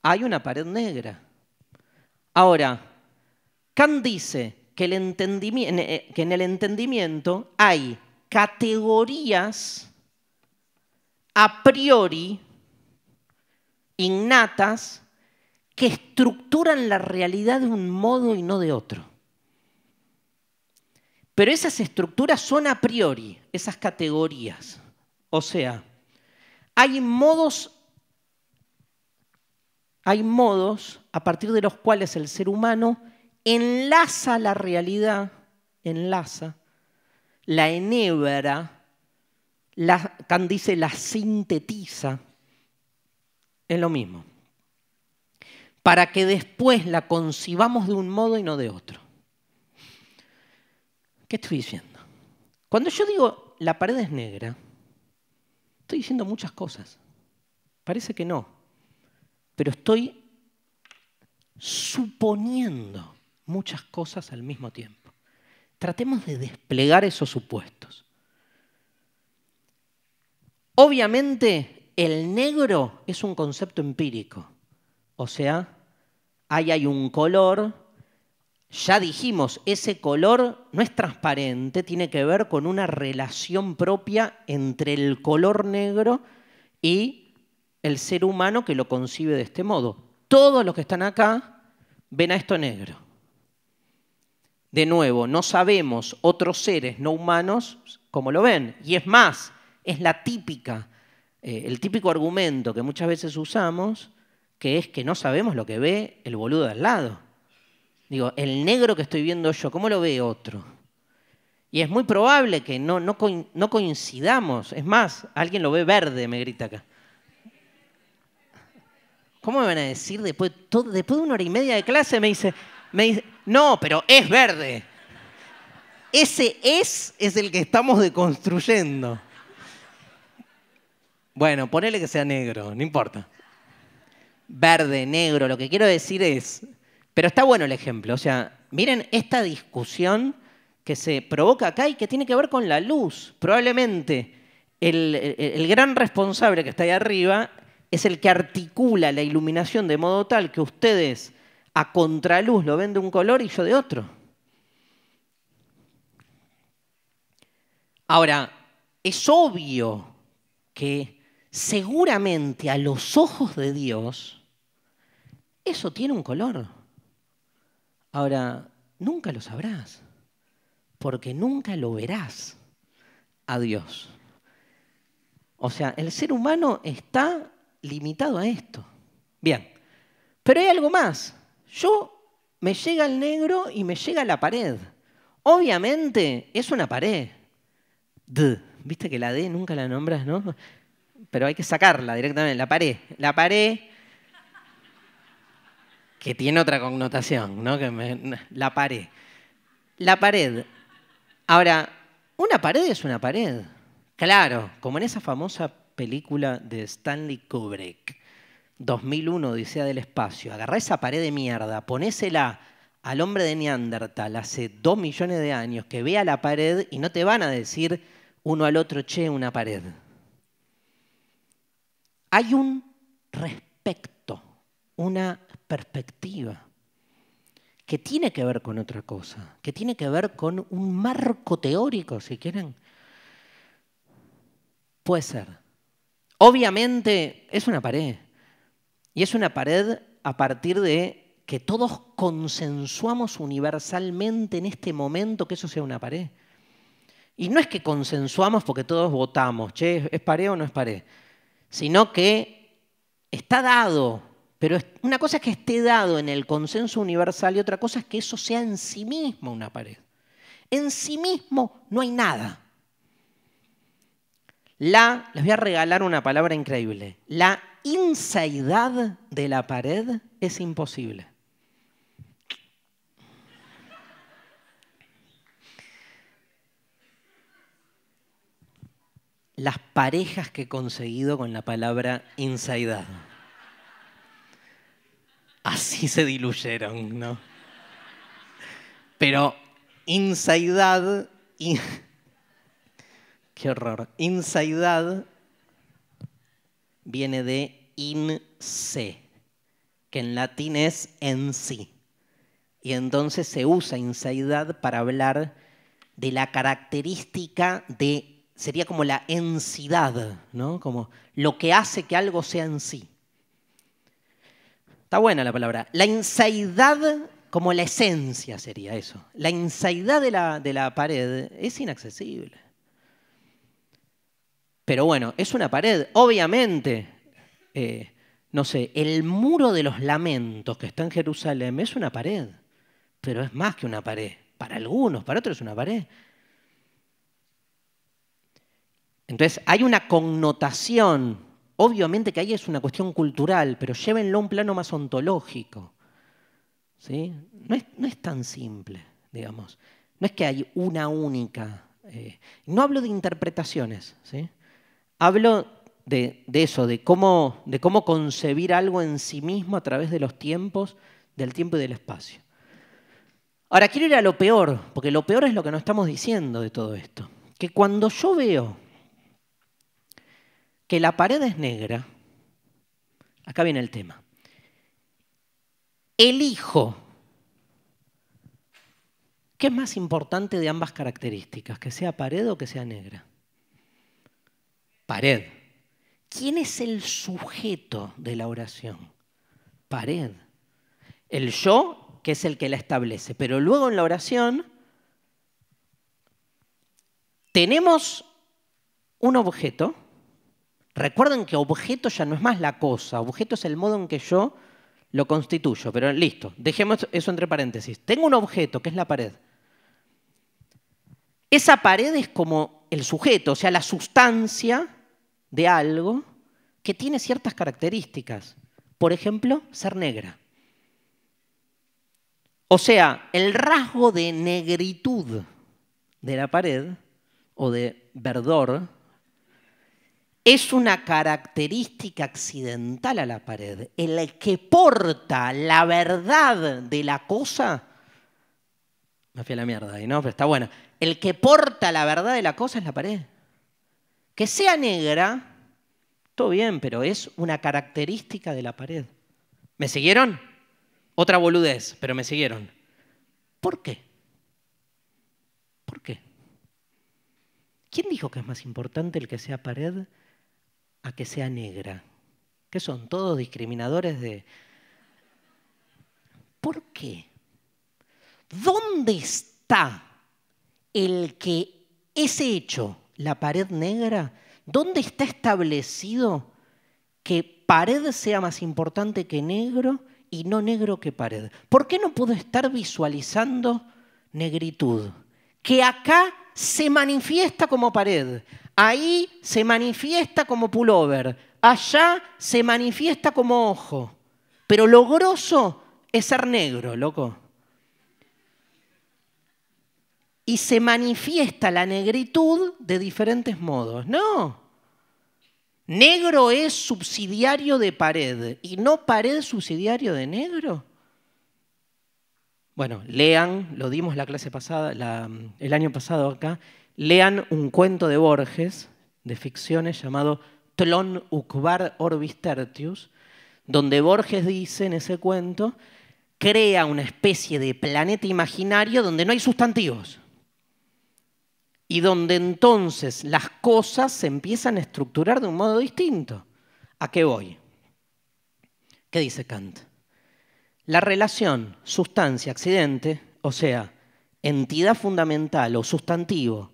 hay una pared negra. Ahora, Kant dice que, eh, que en el entendimiento hay categorías a priori innatas que estructuran la realidad de un modo y no de otro. Pero esas estructuras son a priori, esas categorías. O sea, hay modos hay modos a partir de los cuales el ser humano enlaza la realidad, enlaza, la enhebra, la, Kant la sintetiza, es lo mismo, para que después la concibamos de un modo y no de otro. ¿Qué estoy diciendo? Cuando yo digo la pared es negra, estoy diciendo muchas cosas. Parece que no, pero estoy suponiendo muchas cosas al mismo tiempo. Tratemos de desplegar esos supuestos. Obviamente, el negro es un concepto empírico, o sea, ahí hay un color, ya dijimos, ese color no es transparente, tiene que ver con una relación propia entre el color negro y el ser humano que lo concibe de este modo. Todos los que están acá ven a esto negro. De nuevo, no sabemos otros seres no humanos como lo ven. Y es más, es la típica, eh, el típico argumento que muchas veces usamos, que es que no sabemos lo que ve el boludo de al lado. Digo, el negro que estoy viendo yo, ¿cómo lo ve otro? Y es muy probable que no coincidamos. Es más, alguien lo ve verde, me grita acá. ¿Cómo me van a decir después, después de una hora y media de clase? Me dice, me dice, no, pero es verde. Ese es es el que estamos deconstruyendo. Bueno, ponele que sea negro, no importa. Verde, negro, lo que quiero decir es, pero está bueno el ejemplo, o sea, miren esta discusión que se provoca acá y que tiene que ver con la luz. Probablemente el gran responsable que está ahí arriba es el que articula la iluminación de modo tal que ustedes a contraluz lo ven de un color y yo de otro. Ahora, es obvio que seguramente a los ojos de Dios eso tiene un color. Ahora, nunca lo sabrás, porque nunca lo verás a Dios. O sea, el ser humano está limitado a esto. Bien, pero hay algo más. Yo me llega el negro y me llega la pared. Obviamente es una pared. D. Viste que la D nunca la nombras, ¿no? Pero hay que sacarla directamente, la pared. La pared que tiene otra connotación, ¿no? Que la pared. La pared. Ahora, una pared es una pared. Claro, como en esa famosa película de Stanley Kubrick, 2001, Odisea del Espacio, agarrá esa pared de mierda, ponésela al hombre de Neandertal hace dos millones de años que vea la pared y no te van a decir uno al otro, che, una pared. Hay un respecto, una perspectiva que tiene que ver con otra cosa, que tiene que ver con un marco teórico, si quieren. Puede ser Obviamente es una pared. Y es una pared a partir de que todos consensuamos universalmente en este momento que eso sea una pared. Y no es que consensuamos porque todos votamos, che, ¿es pared o no es pared? Sino que está dado, pero una cosa es que esté dado en el consenso universal y otra cosa es que eso sea en sí mismo una pared. En sí mismo no hay nada. La, les voy a regalar una palabra increíble, la insaidad de la pared es imposible. Las parejas que he conseguido con la palabra insaidad. Así se diluyeron, ¿no? Pero insaidad... Qué horror. Insaidad viene de in se, que en latín es en sí. Y entonces se usa insaidad para hablar de la característica de, sería como la ensidad, ¿no? Como lo que hace que algo sea en sí. Está buena la palabra. La insaidad como la esencia sería eso. La insaidad de la, de la pared es inaccesible. Pero bueno, es una pared. Obviamente, eh, no sé, el muro de los lamentos que está en Jerusalén es una pared, pero es más que una pared. Para algunos, para otros es una pared. Entonces, hay una connotación. Obviamente que ahí es una cuestión cultural, pero llévenlo a un plano más ontológico. ¿Sí? No, es, tan simple, digamos. No es que hay una única. Eh, no hablo de interpretaciones, ¿sí? Hablo de, eso, de cómo, de cómo concebir algo en sí mismo a través de los tiempos, del tiempo y del espacio. Ahora quiero ir a lo peor, porque lo peor es lo que nos estamos diciendo de todo esto. Que cuando yo veo que la pared es negra, acá viene el tema, elijo, ¿qué es más importante de ambas características? ¿Que sea pared o que sea negra? pared. ¿Quién es el sujeto de la oración? Pared. El yo, que es el que la establece. Pero luego en la oración tenemos un objeto. Recuerden que objeto ya no es más la cosa, objeto es el modo en que yo lo constituyo, pero listo, dejemos eso entre paréntesis. Tengo un objeto que es la pared. Esa pared es como el sujeto, o sea, la sustancia de algo que tiene ciertas características. Por ejemplo, ser negra. O sea, el rasgo de negritud de la pared o de verdor es una característica accidental a la pared. El que porta la verdad de la cosa, me fui a la mierda ahí, ¿no? Pero está bueno. El que porta la verdad de la cosa es la pared que sea negra, todo bien, pero es una característica de la pared. ¿Me siguieron? Otra boludez, pero me siguieron. ¿Por qué? ¿Por qué? ¿Quién dijo que es más importante el que sea pared a que sea negra? Que son? ¿Todos discriminadores de...? ¿Por qué? ¿Dónde está el que ese hecho la pared negra? ¿Dónde está establecido que pared sea más importante que negro y no negro que pared? ¿Por qué no puedo estar visualizando negritud? Que acá se manifiesta como pared, ahí se manifiesta como pullover, allá se manifiesta como ojo, pero lo grosso es ser negro, loco y se manifiesta la negritud de diferentes modos. No. Negro es subsidiario de pared y no pared subsidiario de negro. Bueno, lean, lo dimos la clase pasada, el año pasado acá, lean un cuento de Borges, de ficciones, llamado Tlon Uqbar Orbis Tertius, donde Borges dice en ese cuento, crea una especie de planeta imaginario donde no hay sustantivos y donde entonces las cosas se empiezan a estructurar de un modo distinto. ¿A qué voy? ¿Qué dice Kant? La relación sustancia-accidente, o sea, entidad fundamental o sustantivo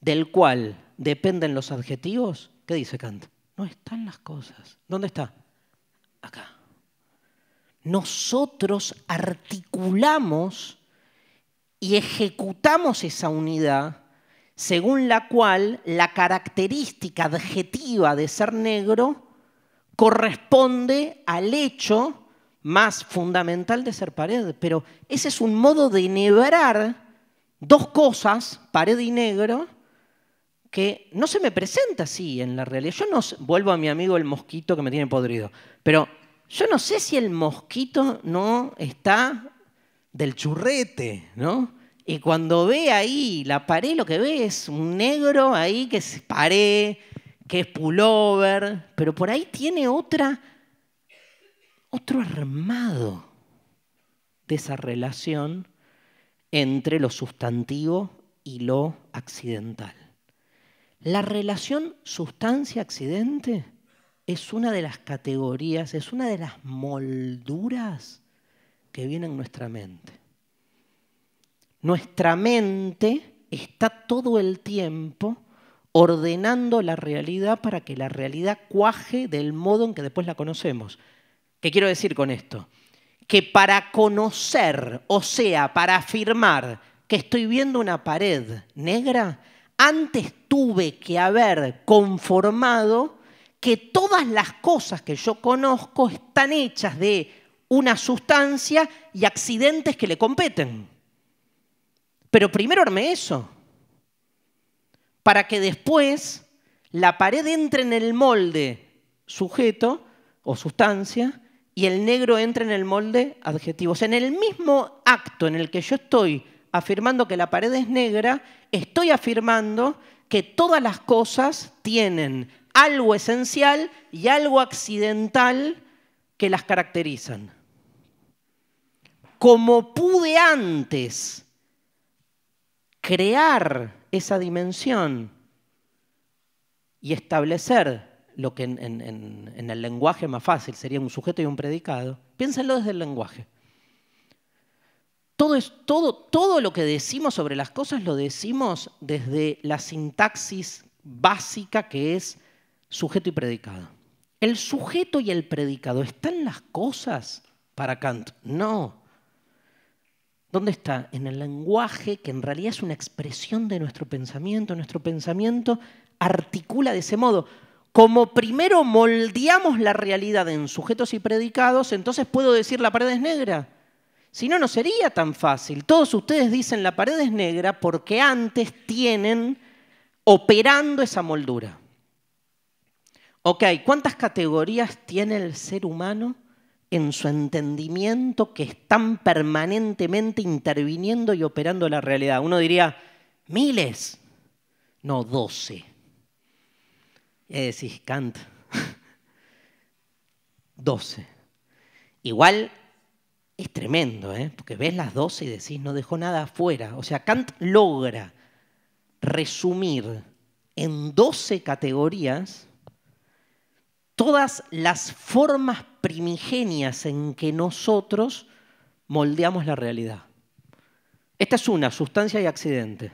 del cual dependen los adjetivos, ¿qué dice Kant? No están las cosas. ¿Dónde está? Acá. Nosotros articulamos y ejecutamos esa unidad según la cual la característica adjetiva de ser negro corresponde al hecho más fundamental de ser pared. Pero ese es un modo de enhebrar dos cosas, pared y negro, que no se me presenta así en la realidad. Yo no vuelvo a mi amigo el mosquito que me tiene podrido, pero yo no sé si el mosquito no está del churrete, ¿no? Y cuando ve ahí la pared, lo que ve es un negro ahí que es pared, que es pullover, pero por ahí tiene otra, otro armado de esa relación entre lo sustantivo y lo accidental. La relación sustancia-accidente es una de las categorías, es una de las molduras que viene en nuestra mente. Nuestra mente está todo el tiempo ordenando la realidad para que la realidad cuaje del modo en que después la conocemos. ¿Qué quiero decir con esto? Que para conocer, o sea, para afirmar que estoy viendo una pared negra, antes tuve que haber conformado que todas las cosas que yo conozco están hechas de una sustancia y accidentes que le competen. Pero primero armé eso, para que después la pared entre en el molde sujeto o sustancia y el negro entre en el molde adjetivos. En el mismo acto en el que yo estoy afirmando que la pared es negra, estoy afirmando que todas las cosas tienen algo esencial y algo accidental que las caracterizan. Como pude antes crear esa dimensión y establecer lo que en, el lenguaje más fácil sería un sujeto y un predicado, piénsenlo desde el lenguaje. Todo, es, todo, todo lo que decimos sobre las cosas lo decimos desde la sintaxis básica que es sujeto y predicado. ¿El sujeto y el predicado están las cosas para Kant? No. ¿Dónde está? En el lenguaje, que en realidad es una expresión de nuestro pensamiento. Nuestro pensamiento articula de ese modo. Como primero moldeamos la realidad en sujetos y predicados, entonces puedo decir la pared es negra. Si no, no sería tan fácil. Todos ustedes dicen la pared es negra porque antes tienen operando esa moldura. Ok, ¿cuántas categorías tiene el ser humano? en su entendimiento que están permanentemente interviniendo y operando la realidad. Uno diría, miles, no, doce. Y decís, Kant, doce. Igual es tremendo, ¿eh? porque ves las doce y decís, no dejó nada afuera. O sea, Kant logra resumir en doce categorías todas las formas primigenias en que nosotros moldeamos la realidad. Esta es una, sustancia y accidente.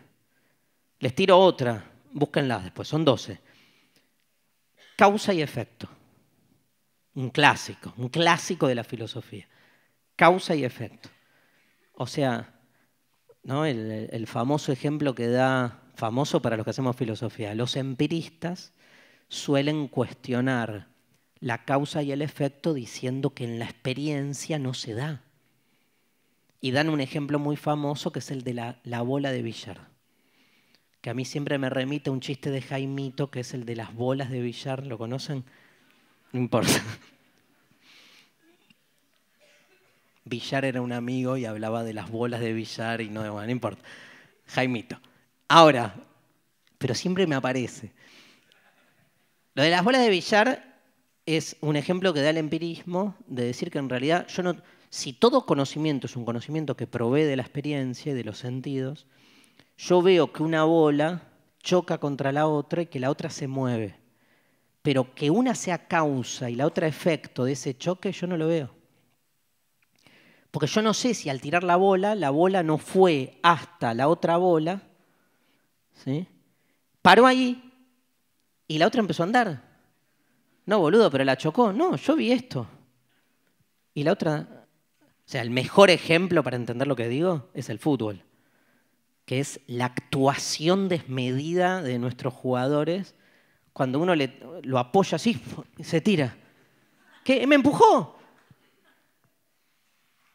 Les tiro otra, búsquenla después, son doce. Causa y efecto. Un clásico, un clásico de la filosofía. Causa y efecto. O sea, ¿no? el famoso ejemplo que da, famoso para los que hacemos filosofía, los empiristas suelen cuestionar la causa y el efecto diciendo que en la experiencia no se da. Y dan un ejemplo muy famoso que es el de la, bola de billar, que a mí siempre me remite un chiste de Jaimito que es el de las bolas de billar, ¿lo conocen? No importa. Villar era un amigo y hablaba de las bolas de billar. y no, bueno, no importa. Jaimito. Ahora, pero siempre me aparece. Lo de las bolas de billar es un ejemplo que da el empirismo de decir que en realidad yo no, si todo conocimiento es un conocimiento que provee de la experiencia y de los sentidos, yo veo que una bola choca contra la otra y que la otra se mueve, pero que una sea causa y la otra efecto de ese choque yo no lo veo. Porque yo no sé si al tirar la bola, la bola no fue hasta la otra bola, ¿sí? paró ahí y la otra empezó a andar no, boludo, pero la chocó. No, yo vi esto. Y la otra, o sea, el mejor ejemplo para entender lo que digo es el fútbol, que es la actuación desmedida de nuestros jugadores cuando uno le, lo apoya así, y se tira. ¿Qué? ¿Me empujó?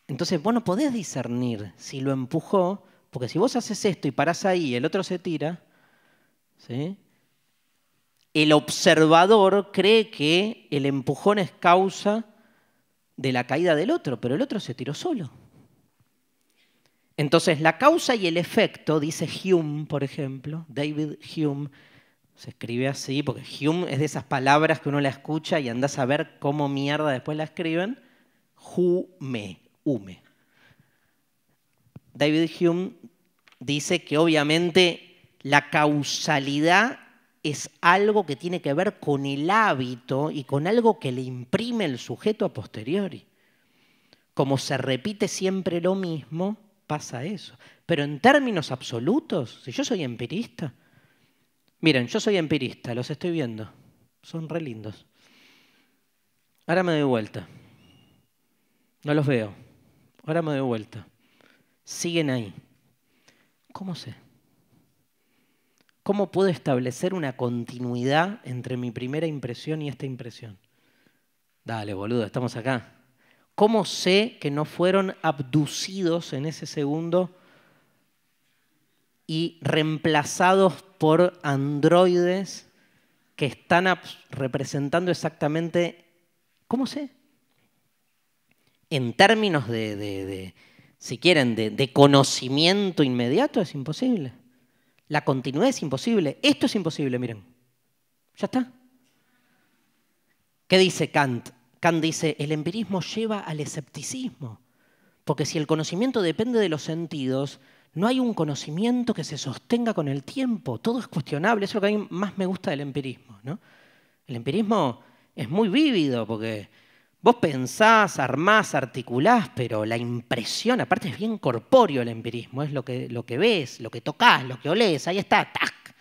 Entonces vos no podés discernir si lo empujó, porque si vos haces esto y parás ahí y el otro se tira, ¿sí? el observador cree que el empujón es causa de la caída del otro, pero el otro se tiró solo. Entonces, la causa y el efecto, dice Hume, por ejemplo, David Hume, se escribe así, porque Hume es de esas palabras que uno la escucha y anda a ver cómo mierda después la escriben, Hume, Hume. David Hume dice que obviamente la causalidad es algo que tiene que ver con el hábito y con algo que le imprime el sujeto a posteriori. Como se repite siempre lo mismo, pasa eso. Pero en términos absolutos, si yo soy empirista, miren, yo soy empirista, los estoy viendo, son re lindos. Ahora me doy vuelta, no los veo, ahora me doy vuelta, siguen ahí. ¿Cómo sé? ¿Cómo puedo establecer una continuidad entre mi primera impresión y esta impresión? Dale, boludo, estamos acá. ¿Cómo sé que no fueron abducidos en ese segundo y reemplazados por androides que están representando exactamente, ¿cómo sé? En términos de, si quieren, de conocimiento inmediato es imposible. La continuidad es imposible. Esto es imposible, miren. Ya está. ¿Qué dice Kant? Kant dice, el empirismo lleva al escepticismo, porque si el conocimiento depende de los sentidos, no hay un conocimiento que se sostenga con el tiempo, todo es cuestionable, eso es lo que a mí más me gusta del empirismo. ¿no? El empirismo es muy vívido, porque Vos pensás, armás, articulás, pero la impresión, aparte es bien corpóreo el empirismo, es lo que, lo que ves, lo que tocas, lo que olés, ahí está, tac.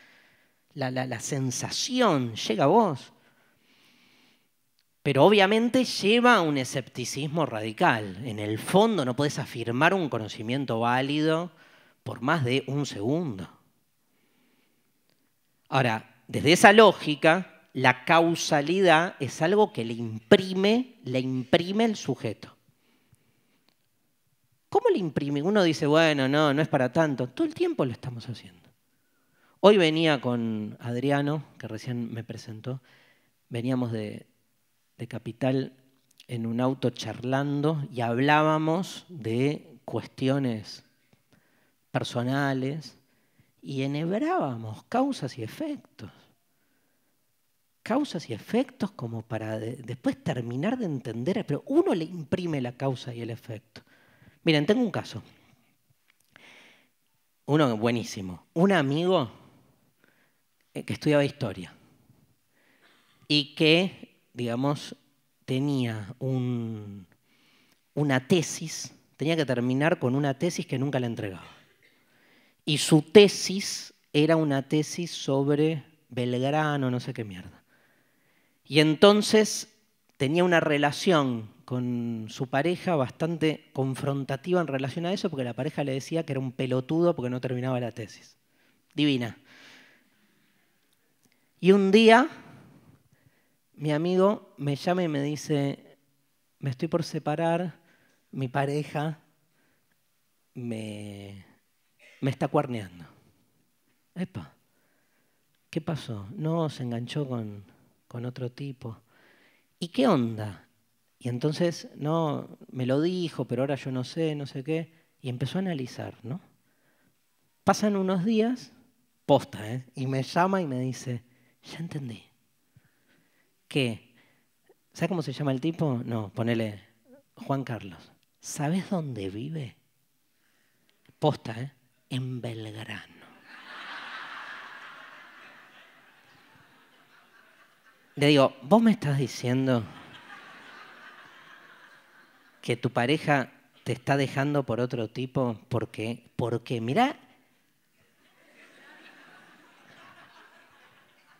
La, la, la sensación llega a vos. Pero obviamente lleva a un escepticismo radical. En el fondo no podés afirmar un conocimiento válido por más de un segundo. Ahora, desde esa lógica, la causalidad es algo que le imprime, le imprime el sujeto. ¿Cómo le imprime? Uno dice, bueno, no, no es para tanto. Todo el tiempo lo estamos haciendo. Hoy venía con Adriano, que recién me presentó, veníamos de, de Capital en un auto charlando y hablábamos de cuestiones personales y enhebrábamos causas y efectos causas y efectos como para después terminar de entender, pero uno le imprime la causa y el efecto. Miren, tengo un caso. Uno buenísimo. Un amigo eh, que estudiaba historia y que, digamos, tenía una tesis, tenía que terminar con una tesis que nunca le entregaba. Y su tesis era una tesis sobre Belgrano, no sé qué mierda. Y entonces tenía una relación con su pareja bastante confrontativa en relación a eso, porque la pareja le decía que era un pelotudo porque no terminaba la tesis. Divina. Y un día mi amigo me llama y me dice, me estoy por separar, mi pareja me, está cuarneando. Epa, ¿qué pasó? No, se enganchó con, con otro tipo. ¿Y qué onda? Y entonces, no, me lo dijo, pero ahora yo no sé, no sé qué. Y empezó a analizar, ¿no? Pasan unos días, posta, ¿eh? Y me llama y me dice, ya entendí. ¿Qué? ¿sabes cómo se llama el tipo? No, ponele Juan Carlos. ¿Sabes dónde vive? Posta, ¿eh? En Belgrano. le digo, vos me estás diciendo que tu pareja te está dejando por otro tipo porque, porque mirá,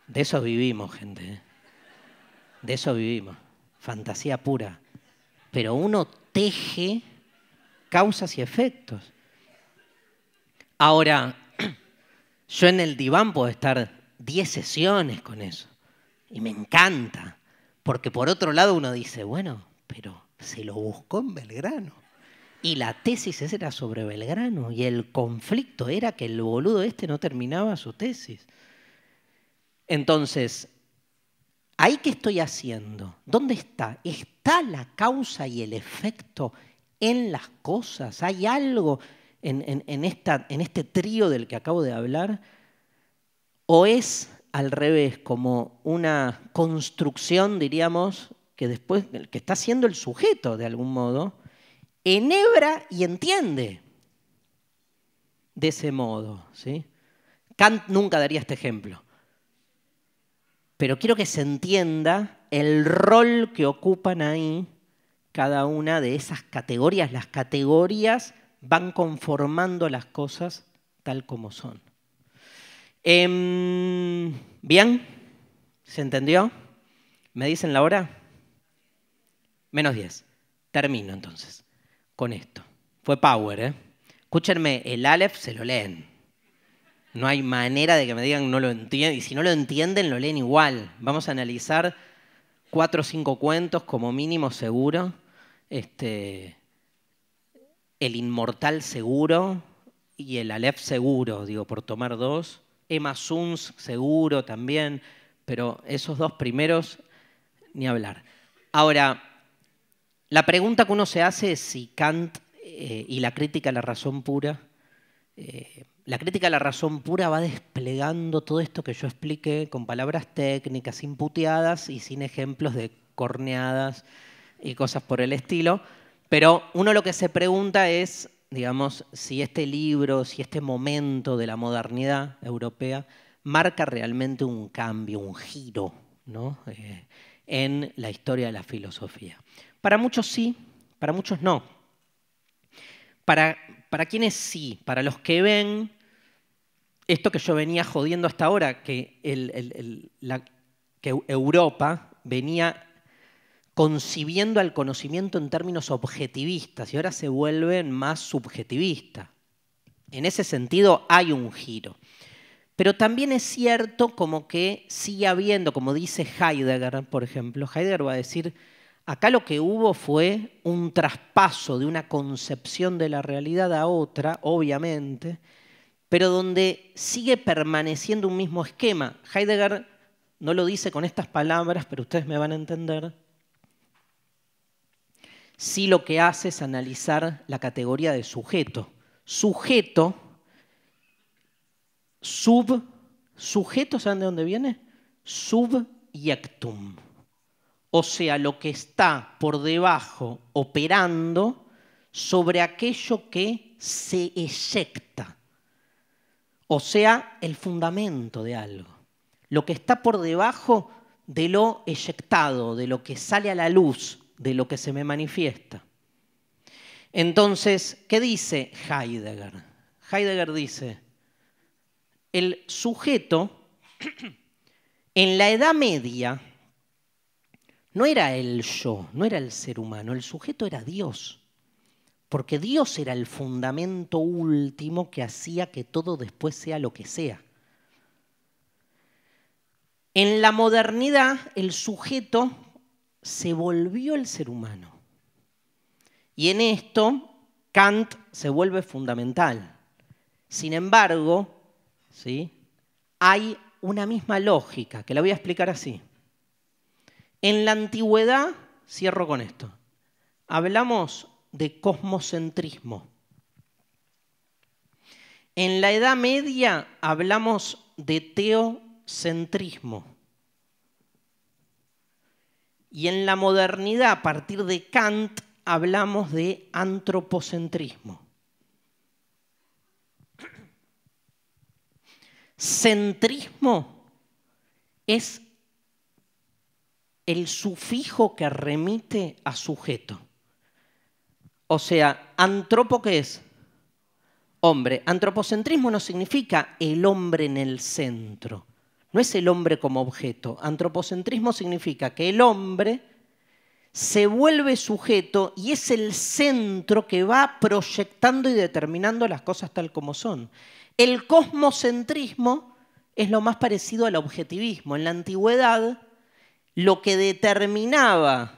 de eso vivimos, gente. ¿eh? De eso vivimos. Fantasía pura. Pero uno teje causas y efectos. Ahora, yo en el diván puedo estar 10 sesiones con eso. Y me encanta, porque por otro lado uno dice, bueno, pero se lo buscó en Belgrano. Y la tesis era sobre Belgrano y el conflicto era que el boludo este no terminaba su tesis. Entonces, ¿ahí qué estoy haciendo? ¿Dónde está? ¿Está la causa y el efecto en las cosas? ¿Hay algo en, esta, en este trío del que acabo de hablar? ¿O es al revés, como una construcción, diríamos, que después, que está siendo el sujeto de algún modo, enhebra y entiende de ese modo. Kant nunca daría este ejemplo. Pero quiero que se entienda el rol que ocupan ahí cada una de esas categorías. Las categorías van conformando las cosas tal como son. Em, ¿Bien? ¿Se entendió? ¿Me dicen la hora? Menos 10. Termino entonces con esto. Fue power, ¿eh? Escúchenme, el Aleph se lo leen. No hay manera de que me digan no lo entienden. Y si no lo entienden, lo leen igual. Vamos a analizar cuatro o cinco cuentos como mínimo seguro. Este, el inmortal seguro y el Aleph seguro, digo, por tomar dos. Suns, seguro también, pero esos dos primeros, ni hablar. Ahora, la pregunta que uno se hace es si Kant eh, y la crítica a la razón pura, eh, la crítica a la razón pura va desplegando todo esto que yo expliqué con palabras técnicas, imputeadas y sin ejemplos de corneadas y cosas por el estilo, pero uno lo que se pregunta es digamos, si este libro, si este momento de la modernidad europea marca realmente un cambio, un giro eh, en la historia de la filosofía. Para muchos sí, para muchos no. Para, quienes sí, para los que ven esto que yo venía jodiendo hasta ahora, que, que Europa venía concibiendo al conocimiento en términos objetivistas y ahora se vuelven más subjetivistas. En ese sentido hay un giro. Pero también es cierto como que sigue habiendo, como dice Heidegger, por ejemplo, Heidegger va a decir, acá lo que hubo fue un traspaso de una concepción de la realidad a otra, obviamente, pero donde sigue permaneciendo un mismo esquema. Heidegger no lo dice con estas palabras, pero ustedes me van a entender si lo que hace es analizar la categoría de sujeto. Sujeto, sub, sujeto, ¿saben de dónde viene? Subyectum. O sea, lo que está por debajo operando sobre aquello que se eyecta. O sea, el fundamento de algo. Lo que está por debajo de lo eyectado, de lo que sale a la luz, de lo que se me manifiesta. Entonces, ¿qué dice Heidegger? Heidegger dice, el sujeto en la Edad Media no era el yo, no era el ser humano, el sujeto era Dios, porque Dios era el fundamento último que hacía que todo después sea lo que sea. En la modernidad, el sujeto se volvió el ser humano. Y en esto Kant se vuelve fundamental. Sin embargo, ¿sí? hay una misma lógica, que la voy a explicar así. En la antigüedad, cierro con esto, hablamos de cosmocentrismo. En la Edad Media hablamos de teocentrismo. Y en la modernidad, a partir de Kant, hablamos de antropocentrismo. Centrismo es el sufijo que remite a sujeto. O sea, antropo qué es? Hombre. Antropocentrismo no significa el hombre en el centro no es el hombre como objeto. Antropocentrismo significa que el hombre se vuelve sujeto y es el centro que va proyectando y determinando las cosas tal como son. El cosmocentrismo es lo más parecido al objetivismo. En la antigüedad, lo que determinaba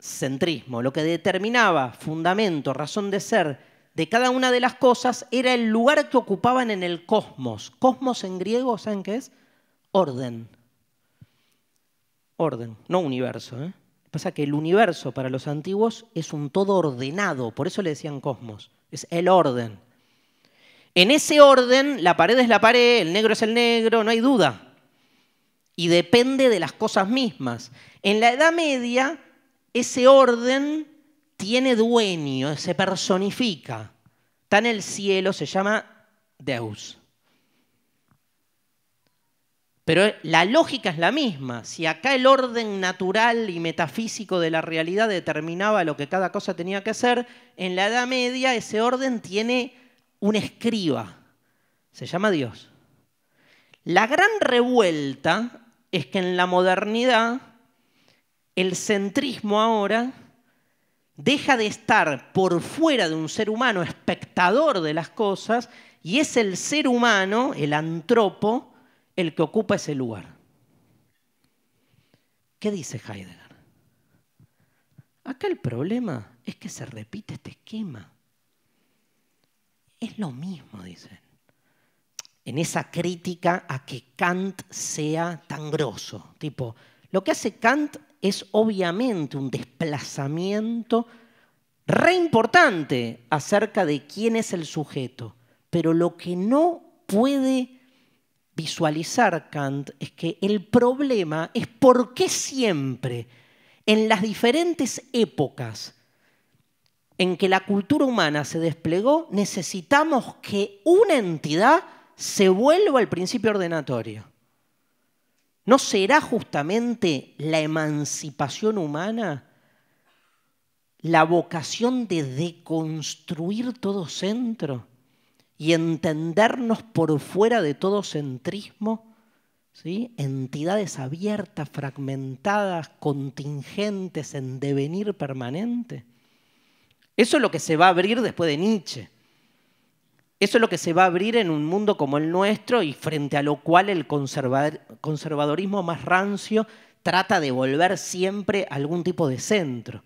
centrismo, lo que determinaba fundamento, razón de ser de cada una de las cosas era el lugar que ocupaban en el cosmos. Cosmos en griego, ¿saben qué es? orden. Orden, no universo. ¿eh? Pasa que el universo para los antiguos es un todo ordenado, por eso le decían cosmos, es el orden. En ese orden, la pared es la pared, el negro es el negro, no hay duda. Y depende de las cosas mismas. En la Edad Media, ese orden tiene dueño, se personifica. Está en el cielo, se llama Deus. Pero la lógica es la misma. Si acá el orden natural y metafísico de la realidad determinaba lo que cada cosa tenía que hacer, en la Edad Media ese orden tiene un escriba. Se llama Dios. La gran revuelta es que en la modernidad el centrismo ahora deja de estar por fuera de un ser humano espectador de las cosas y es el ser humano, el antropo, el que ocupa ese lugar. ¿Qué dice Heidegger? Acá el problema es que se repite este esquema. Es lo mismo, dicen. En esa crítica a que Kant sea tan grosso. Tipo, lo que hace Kant es obviamente un desplazamiento re importante acerca de quién es el sujeto, pero lo que no puede visualizar Kant es que el problema es por qué siempre en las diferentes épocas en que la cultura humana se desplegó, necesitamos que una entidad se vuelva al principio ordenatorio. ¿No será justamente la emancipación humana la vocación de deconstruir todo centro? y entendernos por fuera de todo centrismo, ¿sí? entidades abiertas, fragmentadas, contingentes, en devenir permanente. Eso es lo que se va a abrir después de Nietzsche. Eso es lo que se va a abrir en un mundo como el nuestro y frente a lo cual el conservadorismo más rancio trata de volver siempre a algún tipo de centro.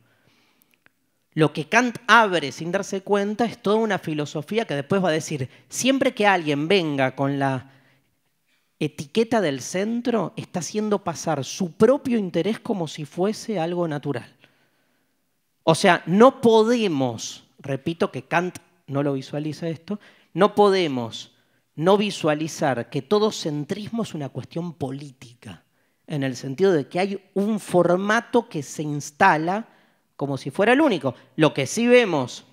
Lo que Kant abre sin darse cuenta es toda una filosofía que después va a decir, siempre que alguien venga con la etiqueta del centro, está haciendo pasar su propio interés como si fuese algo natural. O sea, no podemos, repito que Kant no lo visualiza esto, no podemos no visualizar que todo centrismo es una cuestión política, en el sentido de que hay un formato que se instala como si fuera el único. Lo que sí vemos,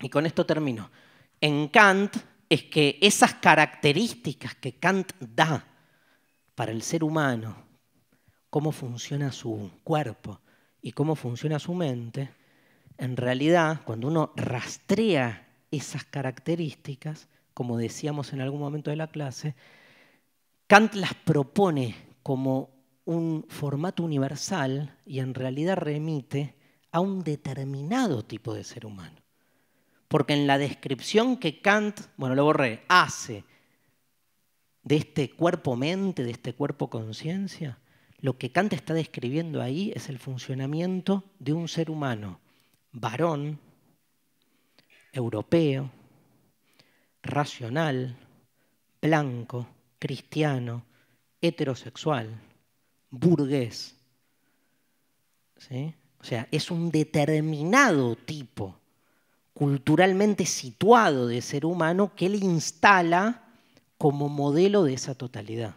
y con esto termino, en Kant es que esas características que Kant da para el ser humano, cómo funciona su cuerpo y cómo funciona su mente, en realidad, cuando uno rastrea esas características, como decíamos en algún momento de la clase, Kant las propone como un formato universal y en realidad remite a un determinado tipo de ser humano. Porque en la descripción que Kant, bueno, lo borré, hace de este cuerpo-mente, de este cuerpo-conciencia, lo que Kant está describiendo ahí es el funcionamiento de un ser humano varón, europeo, racional, blanco, cristiano, heterosexual, burgués. ¿Sí? O sea, es un determinado tipo culturalmente situado de ser humano que le instala como modelo de esa totalidad.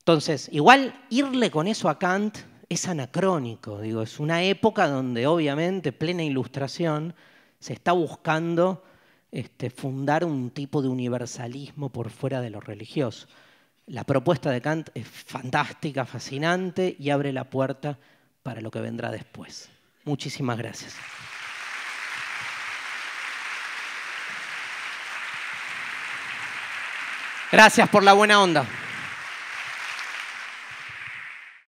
Entonces, igual irle con eso a Kant es anacrónico, digo, es una época donde obviamente plena ilustración se está buscando este, fundar un tipo de universalismo por fuera de lo religioso. La propuesta de Kant es fantástica, fascinante y abre la puerta para lo que vendrá después. Muchísimas gracias. Gracias por la buena onda.